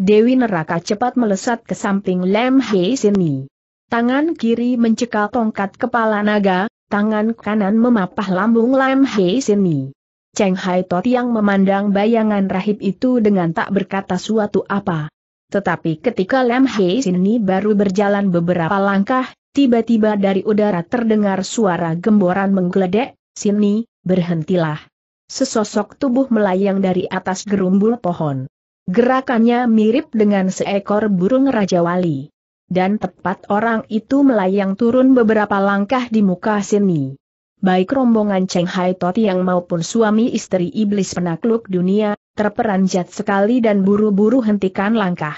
Dewi neraka cepat melesat ke samping Lem Hei sini. Tangan kiri mencekal tongkat kepala naga, tangan kanan memapah lambung Lem Hei sini. Cheng Hai Tot yang memandang bayangan rahib itu dengan tak berkata suatu apa. Tetapi ketika Lam Hei ini baru berjalan beberapa langkah, tiba-tiba dari udara terdengar suara gemboran menggeledek, sini, berhentilah. Sesosok tubuh melayang dari atas gerumbul pohon. Gerakannya mirip dengan seekor burung Raja Wali. Dan tepat orang itu melayang turun beberapa langkah di muka sini baik rombongan Cheng Hai Totiang maupun suami istri iblis penakluk dunia, terperanjat sekali dan buru-buru hentikan langkah.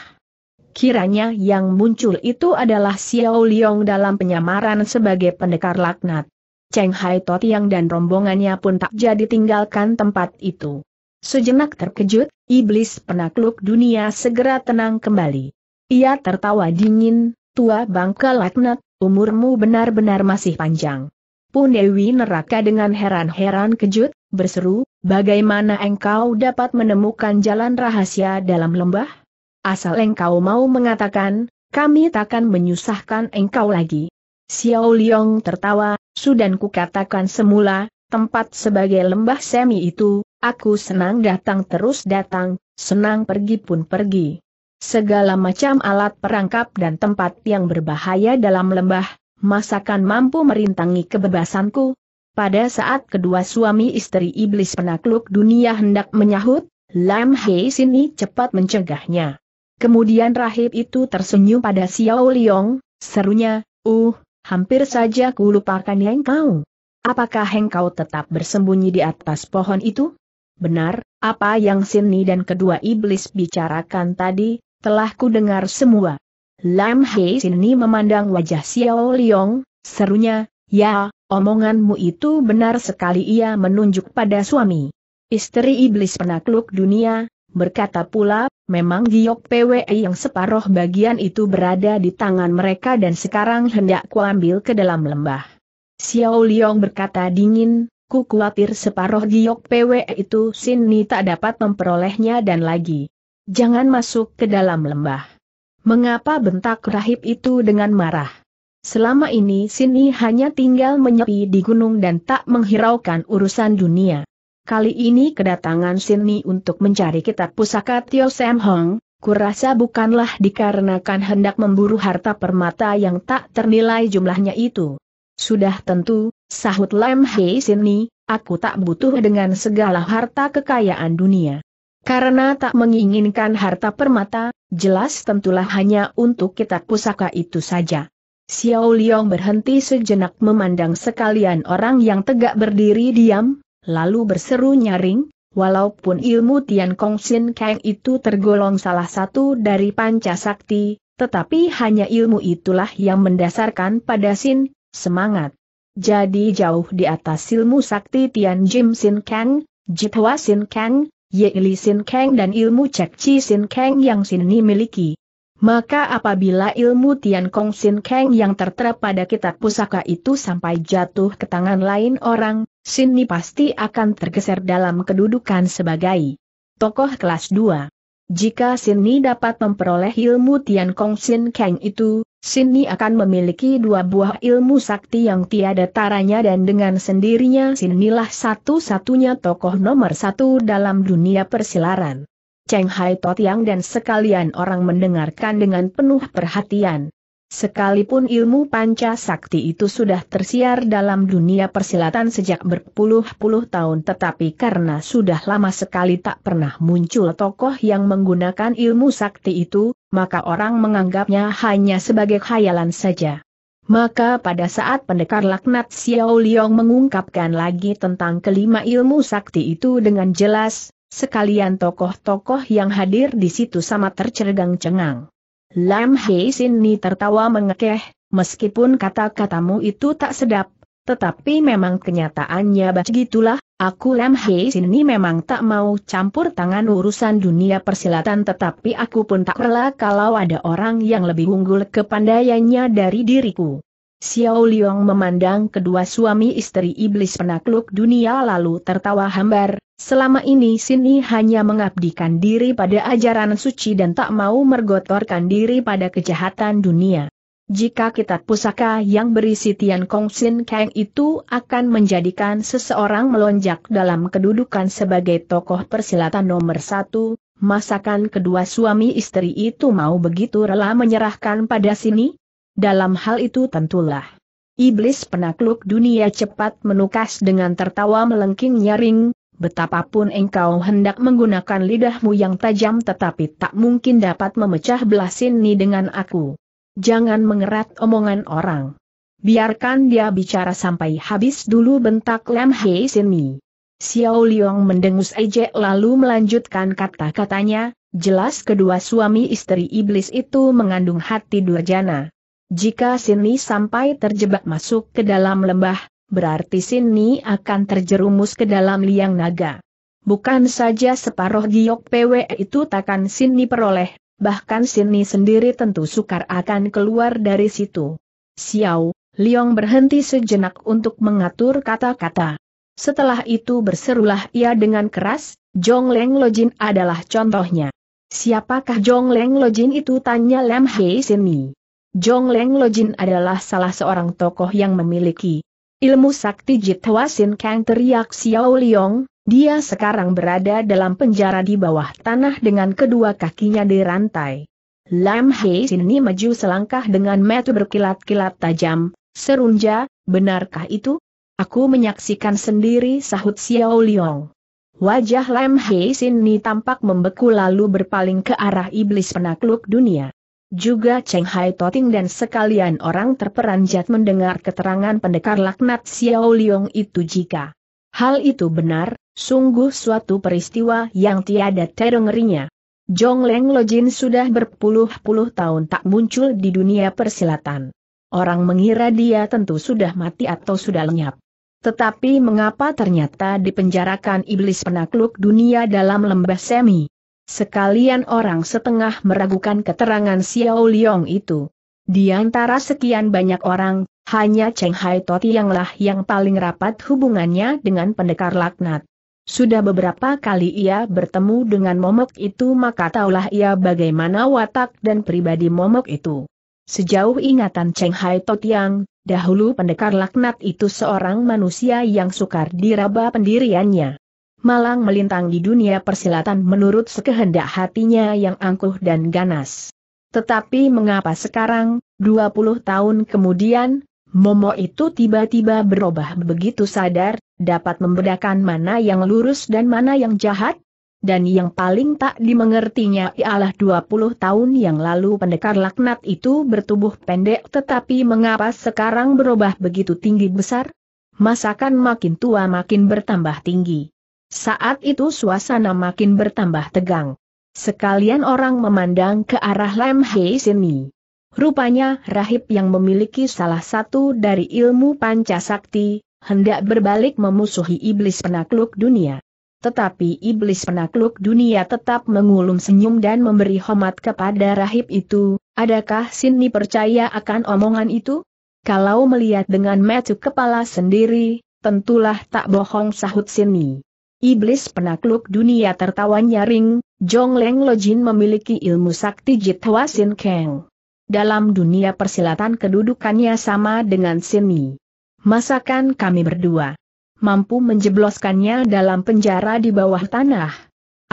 Kiranya yang muncul itu adalah Xiao Liong dalam penyamaran sebagai pendekar laknat. Cheng Hai Totiang dan rombongannya pun tak jadi tinggalkan tempat itu. Sejenak terkejut, iblis penakluk dunia segera tenang kembali. Ia tertawa dingin, tua bangka laknat, umurmu benar-benar masih panjang pun Dewi Neraka dengan heran-heran kejut, berseru, bagaimana engkau dapat menemukan jalan rahasia dalam lembah? Asal engkau mau mengatakan, kami takkan menyusahkan engkau lagi. Xiao Liong tertawa, sudah kukatakan semula, tempat sebagai lembah semi itu, aku senang datang terus datang, senang pergi pun pergi. Segala macam alat perangkap dan tempat yang berbahaya dalam lembah, masakan mampu merintangi kebebasanku? Pada saat kedua suami istri iblis penakluk dunia hendak menyahut, Lam Hei Sini cepat mencegahnya. Kemudian rahib itu tersenyum pada Xiao Liong, serunya, uh, hampir saja ku lupakan yang kau. Apakah engkau tetap bersembunyi di atas pohon itu? Benar, apa yang Sini dan kedua iblis bicarakan tadi, telah ku dengar semua. Lam Hei Sini memandang wajah Xiao Liong, serunya, ya, omonganmu itu benar sekali ia menunjuk pada suami. Istri iblis penakluk dunia, berkata pula, memang giok PWE yang separoh bagian itu berada di tangan mereka dan sekarang hendak kuambil ke dalam lembah. Xiao Liong berkata dingin, ku khawatir separoh giok PW itu Sini tak dapat memperolehnya dan lagi. Jangan masuk ke dalam lembah. Mengapa bentak rahib itu dengan marah? Selama ini Sini hanya tinggal menyepi di gunung dan tak menghiraukan urusan dunia. Kali ini kedatangan Sini untuk mencari kitab pusaka Tio Sam Hong, kurasa bukanlah dikarenakan hendak memburu harta permata yang tak ternilai jumlahnya itu. Sudah tentu, sahut Lam Hei Sini, aku tak butuh dengan segala harta kekayaan dunia. Karena tak menginginkan harta permata, jelas tentulah hanya untuk kitab pusaka itu saja. Xiao Liang berhenti sejenak memandang sekalian orang yang tegak berdiri diam, lalu berseru nyaring, walaupun ilmu Tian Kong Sin Kang itu tergolong salah satu dari panca sakti, tetapi hanya ilmu itulah yang mendasarkan pada sin, semangat. Jadi jauh di atas ilmu sakti Tian Jim Sin Kang, Jitwa Sin Kang, Ye Li Sin Kang dan ilmu Cek Chi Sin Kang yang Ni miliki. Maka apabila ilmu Tian Kong Sin Kang yang tertera pada kitab pusaka itu sampai jatuh ke tangan lain orang, sin ni pasti akan tergeser dalam kedudukan sebagai tokoh kelas 2. Jika sin ni dapat memperoleh ilmu Tian Kong Sin Kang itu, Sini akan memiliki dua buah ilmu sakti yang tiada taranya dan dengan sendirinya Sinilah satu-satunya tokoh nomor satu dalam dunia persilaran. Cheng Hai yang dan sekalian orang mendengarkan dengan penuh perhatian. Sekalipun ilmu panca sakti itu sudah tersiar dalam dunia persilatan sejak berpuluh-puluh tahun tetapi karena sudah lama sekali tak pernah muncul tokoh yang menggunakan ilmu sakti itu, maka orang menganggapnya hanya sebagai khayalan saja. Maka pada saat pendekar laknat Xiao Liang mengungkapkan lagi tentang kelima ilmu sakti itu dengan jelas, sekalian tokoh-tokoh yang hadir di situ sama tercergang-cengang. Lam Hei Sin Ni tertawa mengekeh, meskipun kata-katamu itu tak sedap, tetapi memang kenyataannya begitulah, Aku Lam Hei ini memang tak mau campur tangan urusan dunia persilatan tetapi aku pun tak rela kalau ada orang yang lebih unggul kepandaiannya dari diriku. Xiao Liang memandang kedua suami istri iblis penakluk dunia lalu tertawa hambar, selama ini Sini hanya mengabdikan diri pada ajaran suci dan tak mau mergotorkan diri pada kejahatan dunia. Jika kitab pusaka yang berisi Tian Kong Sin Kang itu akan menjadikan seseorang melonjak dalam kedudukan sebagai tokoh persilatan nomor satu, masakan kedua suami istri itu mau begitu rela menyerahkan pada sini? Dalam hal itu tentulah. Iblis penakluk dunia cepat menukas dengan tertawa melengking nyaring, betapapun engkau hendak menggunakan lidahmu yang tajam tetapi tak mungkin dapat memecah belah sini dengan aku jangan mengerat omongan orang. Biarkan dia bicara sampai habis dulu bentak Lam Hei Sini. Xiao Liang mendengus Eje lalu melanjutkan kata-katanya, jelas kedua suami istri iblis itu mengandung hati durjana. Jika Sini sampai terjebak masuk ke dalam lembah, berarti Sini akan terjerumus ke dalam liang naga. Bukan saja separuh giok PW itu takkan Sini peroleh, bahkan Sini sendiri tentu sukar akan keluar dari situ. Xiao, Liong berhenti sejenak untuk mengatur kata-kata. Setelah itu berserulah ia dengan keras, Jong Leng Lojin adalah contohnya. Siapakah Jong Leng Lojin itu tanya Lam Hei Sini. Jong Leng Lojin adalah salah seorang tokoh yang memiliki ilmu sakti Hwa Sin Kang teriak Xiao Liong, dia sekarang berada dalam penjara di bawah tanah dengan kedua kakinya dirantai. Lam Hei Sini maju selangkah dengan mata berkilat-kilat tajam, serunja, benarkah itu? Aku menyaksikan sendiri sahut Xiao Liong. Wajah Lam Hei Sini tampak membeku lalu berpaling ke arah iblis penakluk dunia. Juga Cheng Hai Toting dan sekalian orang terperanjat mendengar keterangan pendekar laknat Xiao Liong itu jika Hal itu benar, sungguh suatu peristiwa yang tiada terengerinya. Jong Leng Lojin sudah berpuluh-puluh tahun tak muncul di dunia persilatan. Orang mengira dia tentu sudah mati atau sudah lenyap. Tetapi mengapa ternyata dipenjarakan iblis penakluk dunia dalam lembah semi? Sekalian orang setengah meragukan keterangan Xiao Liong itu. Di antara sekian banyak orang, hanya Cheng Hai yanglah yang paling rapat hubungannya dengan pendekar laknat. Sudah beberapa kali ia bertemu dengan momok itu maka taulah ia bagaimana watak dan pribadi momok itu. Sejauh ingatan Cheng Hai Totiang, dahulu pendekar laknat itu seorang manusia yang sukar diraba pendiriannya. Malang melintang di dunia persilatan menurut sekehendak hatinya yang angkuh dan ganas. Tetapi mengapa sekarang, 20 tahun kemudian, Momo itu tiba-tiba berubah begitu sadar, dapat membedakan mana yang lurus dan mana yang jahat? Dan yang paling tak dimengertinya ialah 20 tahun yang lalu pendekar laknat itu bertubuh pendek tetapi mengapa sekarang berubah begitu tinggi besar? Masakan makin tua makin bertambah tinggi. Saat itu suasana makin bertambah tegang. Sekalian orang memandang ke arah Lam Hei sini. Rupanya rahib yang memiliki salah satu dari ilmu pancasakti, hendak berbalik memusuhi iblis penakluk dunia. Tetapi iblis penakluk dunia tetap mengulum senyum dan memberi hormat kepada rahib itu, adakah Sini percaya akan omongan itu? Kalau melihat dengan metu kepala sendiri, tentulah tak bohong sahut Sini. Iblis penakluk dunia tertawa nyaring, Jong Leng Lojin memiliki ilmu sakti Jitwa Sin Kang. Dalam dunia persilatan kedudukannya sama dengan Yi. Masakan kami berdua mampu menjebloskannya dalam penjara di bawah tanah.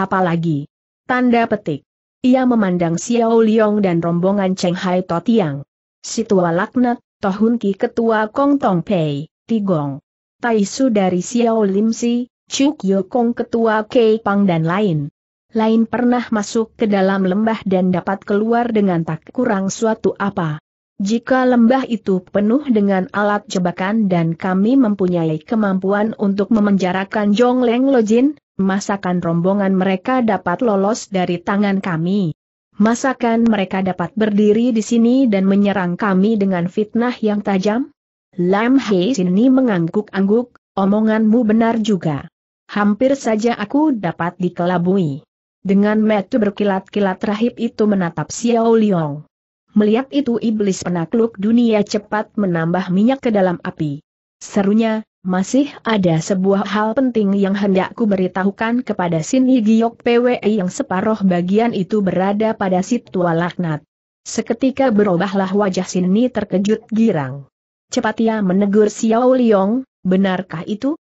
Apalagi, tanda petik. Ia memandang Xiao Liong dan rombongan Cheng Hai Totiang. tua laknat, Tohun Ki Ketua Kong Tong Pei, Tigong. Taisu dari Xiao Lim Si, Chuk Yokong ketua Kei Pang dan lain. Lain pernah masuk ke dalam lembah dan dapat keluar dengan tak kurang suatu apa. Jika lembah itu penuh dengan alat jebakan dan kami mempunyai kemampuan untuk memenjarakan Jong Leng Lojin, masakan rombongan mereka dapat lolos dari tangan kami. Masakan mereka dapat berdiri di sini dan menyerang kami dengan fitnah yang tajam? Lam Hei sini mengangguk-angguk, omonganmu benar juga hampir saja aku dapat dikelabui. Dengan metu berkilat-kilat rahib itu menatap Xiao Liong. Melihat itu iblis penakluk dunia cepat menambah minyak ke dalam api. Serunya, masih ada sebuah hal penting yang hendak ku beritahukan kepada Sin Higiok PWE yang separuh bagian itu berada pada situa laknat. Seketika berubahlah wajah Ni terkejut girang. Cepat ia menegur Xiao Liong, benarkah itu?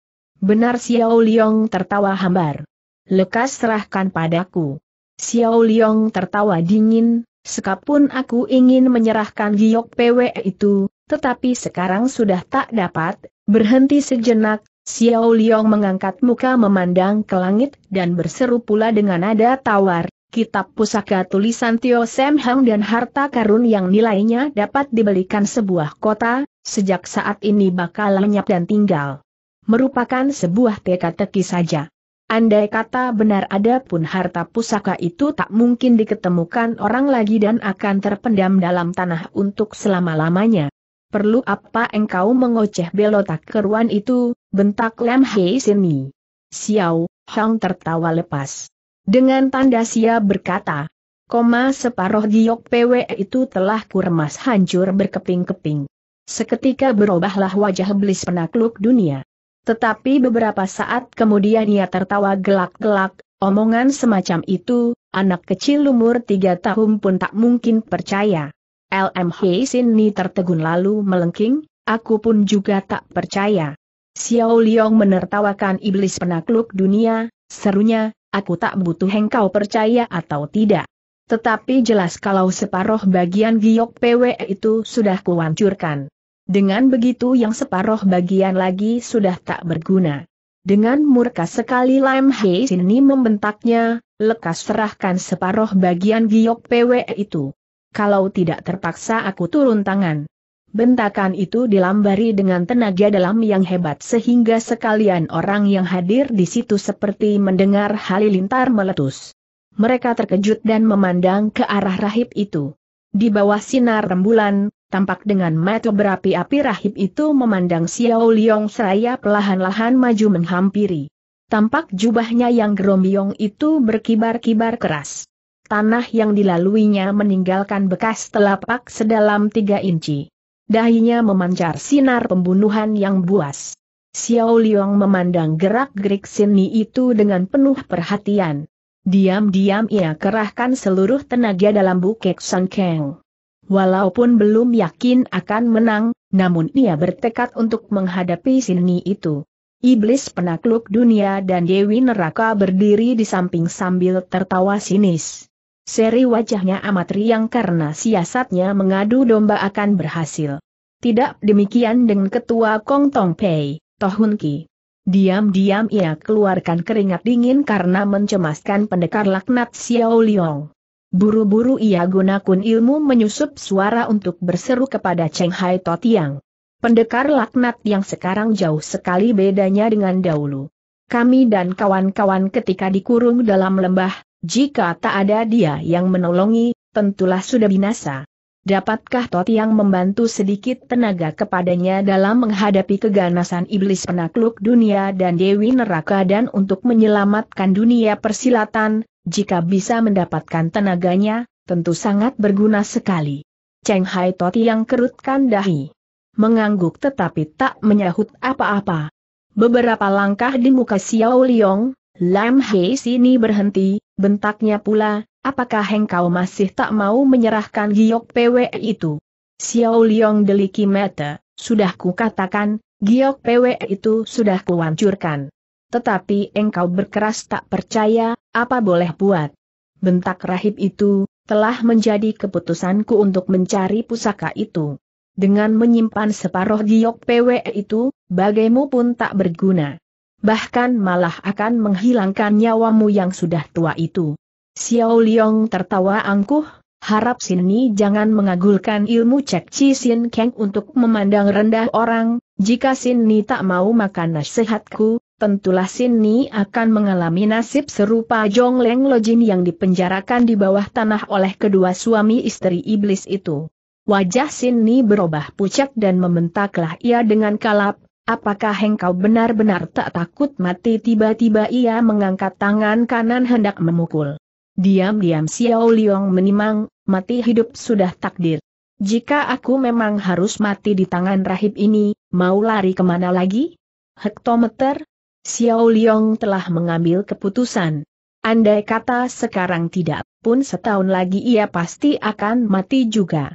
Benar Xiao Liong tertawa hambar. Lekas serahkan padaku. Xiao Liong tertawa dingin, sekapun aku ingin menyerahkan giok PW itu, tetapi sekarang sudah tak dapat, berhenti sejenak, Xiao Liong mengangkat muka memandang ke langit dan berseru pula dengan nada tawar, kitab pusaka tulisan Tio Sam Hang dan harta karun yang nilainya dapat dibelikan sebuah kota, sejak saat ini bakal lenyap dan tinggal merupakan sebuah teka-teki saja. Andai kata benar ada pun harta pusaka itu tak mungkin diketemukan orang lagi dan akan terpendam dalam tanah untuk selama-lamanya. Perlu apa engkau mengoceh belotak keruan itu, bentak Lem Hei sini. Xiao, Hong tertawa lepas. Dengan tanda sia berkata, koma separuh giok PW itu telah kuremas hancur berkeping-keping. Seketika berubahlah wajah belis penakluk dunia. Tetapi beberapa saat kemudian ia tertawa gelak-gelak, omongan semacam itu, anak kecil umur tiga tahun pun tak mungkin percaya. LM ini tertegun lalu melengking, aku pun juga tak percaya. Xiao Liang menertawakan iblis penakluk dunia, serunya, aku tak butuh hengkau percaya atau tidak. Tetapi jelas kalau separoh bagian giok PW itu sudah kuhancurkan. Dengan begitu yang separoh bagian lagi sudah tak berguna. Dengan murka sekali Lam Hei Sini membentaknya, lekas serahkan separoh bagian giok PWE itu. Kalau tidak terpaksa aku turun tangan. Bentakan itu dilambari dengan tenaga dalam yang hebat sehingga sekalian orang yang hadir di situ seperti mendengar halilintar meletus. Mereka terkejut dan memandang ke arah rahib itu. Di bawah sinar rembulan, tampak dengan mata berapi-api rahib itu memandang Xiao Liong seraya perlahan-lahan maju menghampiri. Tampak jubahnya yang gerombiong itu berkibar-kibar keras. Tanah yang dilaluinya meninggalkan bekas telapak sedalam tiga inci. Dahinya memancar sinar pembunuhan yang buas. Xiao Liong memandang gerak-gerik Sini itu dengan penuh perhatian. Diam-diam ia kerahkan seluruh tenaga dalam bukit sangkeng. Walaupun belum yakin akan menang, namun ia bertekad untuk menghadapi Sini itu. Iblis penakluk dunia dan Dewi Neraka berdiri di samping sambil tertawa sinis. Seri wajahnya amat riang karena siasatnya mengadu domba akan berhasil. Tidak demikian dengan ketua Kong Tong Pei, Tohun Ki. Diam-diam ia keluarkan keringat dingin karena mencemaskan pendekar laknat Xiao Liong. Buru-buru ia gunakan ilmu menyusup suara untuk berseru kepada Cheng Hai Totiang. Pendekar laknat yang sekarang jauh sekali bedanya dengan dahulu. Kami dan kawan-kawan ketika dikurung dalam lembah, jika tak ada dia yang menolongi, tentulah sudah binasa. Dapatkah yang membantu sedikit tenaga kepadanya dalam menghadapi keganasan iblis penakluk dunia dan Dewi Neraka dan untuk menyelamatkan dunia persilatan, jika bisa mendapatkan tenaganya, tentu sangat berguna sekali. Cheng Hai yang kerutkan dahi. Mengangguk tetapi tak menyahut apa-apa. Beberapa langkah di muka Xiao Liong, Lam Hei sini berhenti, bentaknya pula, apakah engkau masih tak mau menyerahkan giok PW itu? Xiao Liong deliki mata, sudah kukatakan, giok PW itu sudah kuhancurkan. Tetapi engkau berkeras tak percaya, apa boleh buat? Bentak rahib itu, telah menjadi keputusanku untuk mencari pusaka itu. Dengan menyimpan separuh giok PW itu, bagaimu pun tak berguna. Bahkan malah akan menghilangkan nyawamu yang sudah tua itu. Xiao Liang tertawa angkuh, harap sini jangan mengagulkan ilmu Cek Chi Sin Kang untuk memandang rendah orang, jika sini tak mau makan nasihatku, tentulah sini akan mengalami nasib serupa Jong Leng Jin yang dipenjarakan di bawah tanah oleh kedua suami istri iblis itu. Wajah sini berubah pucat dan membentaklah ia dengan kalap, Apakah engkau benar-benar tak takut mati? Tiba-tiba ia mengangkat tangan kanan hendak memukul. Diam-diam Xiao Liang menimang, mati hidup sudah takdir. Jika aku memang harus mati di tangan rahib ini, mau lari kemana lagi? Hektometer? Xiao Liang telah mengambil keputusan. Andai kata sekarang tidak pun setahun lagi ia pasti akan mati juga.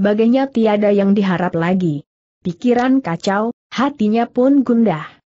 Baginya tiada yang diharap lagi. Pikiran kacau, hatinya pun gundah.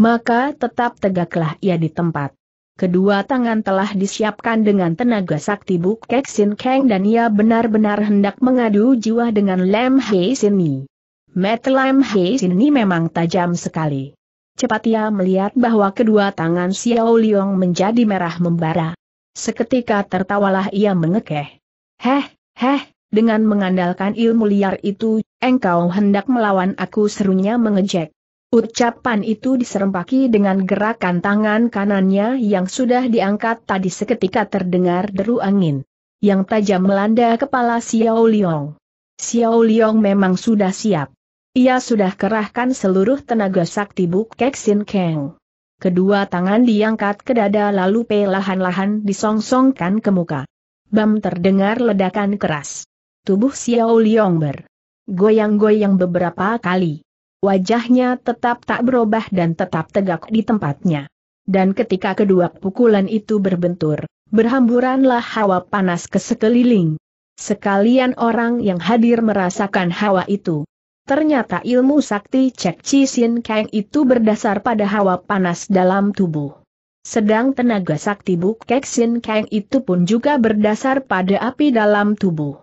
Maka tetap tegaklah ia di tempat. Kedua tangan telah disiapkan dengan tenaga sakti Buk Kek Sin Kang dan ia benar-benar hendak mengadu jiwa dengan Lam Hei Sini. Met Lam Hei Sini memang tajam sekali. Cepat ia melihat bahwa kedua tangan Xiao Liong menjadi merah membara. Seketika tertawalah ia mengekeh. Heh, heh, dengan mengandalkan ilmu liar itu, engkau hendak melawan aku serunya mengejek. Ucapan itu diserempaki dengan gerakan tangan kanannya yang sudah diangkat tadi seketika terdengar deru angin. Yang tajam melanda kepala Xiao Liong. Xiao Liong memang sudah siap. Ia sudah kerahkan seluruh tenaga sakti Buk Kek Kang. Kedua tangan diangkat ke dada lalu pelahan-lahan disongsongkan ke muka. Bam terdengar ledakan keras. Tubuh Xiao Liong bergoyang-goyang beberapa kali. Wajahnya tetap tak berubah dan tetap tegak di tempatnya. Dan ketika kedua pukulan itu berbentur, berhamburanlah hawa panas ke sekeliling. Sekalian orang yang hadir merasakan hawa itu. Ternyata ilmu sakti Cek Chi Sin Kang itu berdasar pada hawa panas dalam tubuh. Sedang tenaga sakti Buk Kek Sin Kang itu pun juga berdasar pada api dalam tubuh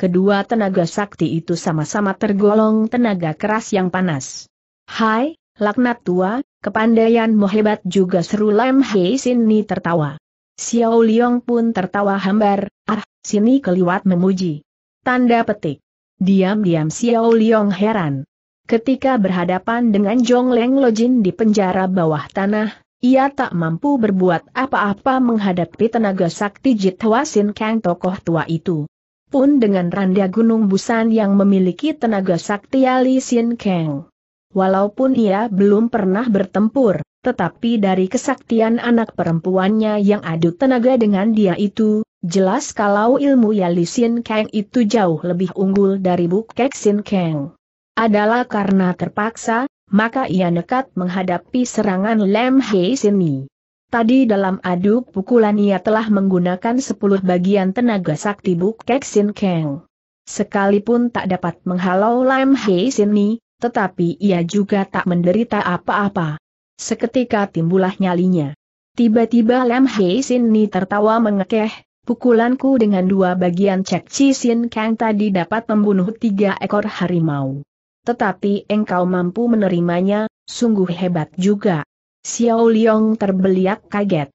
kedua tenaga sakti itu sama-sama tergolong tenaga keras yang panas. Hai, laknat tua, kepandaianmu hebat juga seru Lam Hei Sini tertawa. Xiao Liong pun tertawa hambar, ah, sini keliwat memuji. Tanda petik. Diam-diam Xiao Liong heran. Ketika berhadapan dengan Jong Leng Lojin di penjara bawah tanah, ia tak mampu berbuat apa-apa menghadapi tenaga sakti Jit Sin Kang tokoh tua itu pun dengan Randa Gunung Busan yang memiliki tenaga sakti Ali Sin Kang. Walaupun ia belum pernah bertempur, tetapi dari kesaktian anak perempuannya yang adu tenaga dengan dia itu, jelas kalau ilmu Yali Sin Kang itu jauh lebih unggul dari Bukek Sin Kang. Adalah karena terpaksa, maka ia nekat menghadapi serangan Lem Hei Mi. Tadi dalam adu pukulan ia telah menggunakan sepuluh bagian tenaga sakti Buk Kek Kang. Sekalipun tak dapat menghalau Lam Hei Sin Ni, tetapi ia juga tak menderita apa-apa. Seketika timbulah nyalinya. Tiba-tiba Lam Hei Sin Ni tertawa mengekeh, pukulanku dengan dua bagian cek Chi Sin Kang tadi dapat membunuh tiga ekor harimau. Tetapi engkau mampu menerimanya, sungguh hebat juga. Xiao Liong terbeliak kaget.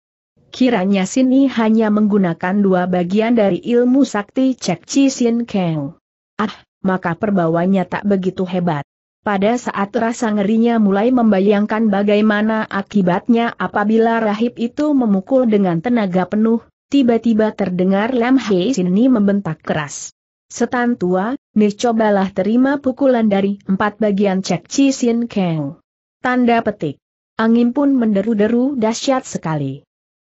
Kiranya sini hanya menggunakan dua bagian dari ilmu sakti Cek Chi Sin Kang. Ah, maka perbawanya tak begitu hebat. Pada saat rasa ngerinya mulai membayangkan bagaimana akibatnya apabila rahib itu memukul dengan tenaga penuh, tiba-tiba terdengar Lam Hei Sini membentak keras. Setan tua, nih cobalah terima pukulan dari empat bagian Cek Chi Sin Kang. Tanda petik. Angin pun menderu-deru dahsyat sekali.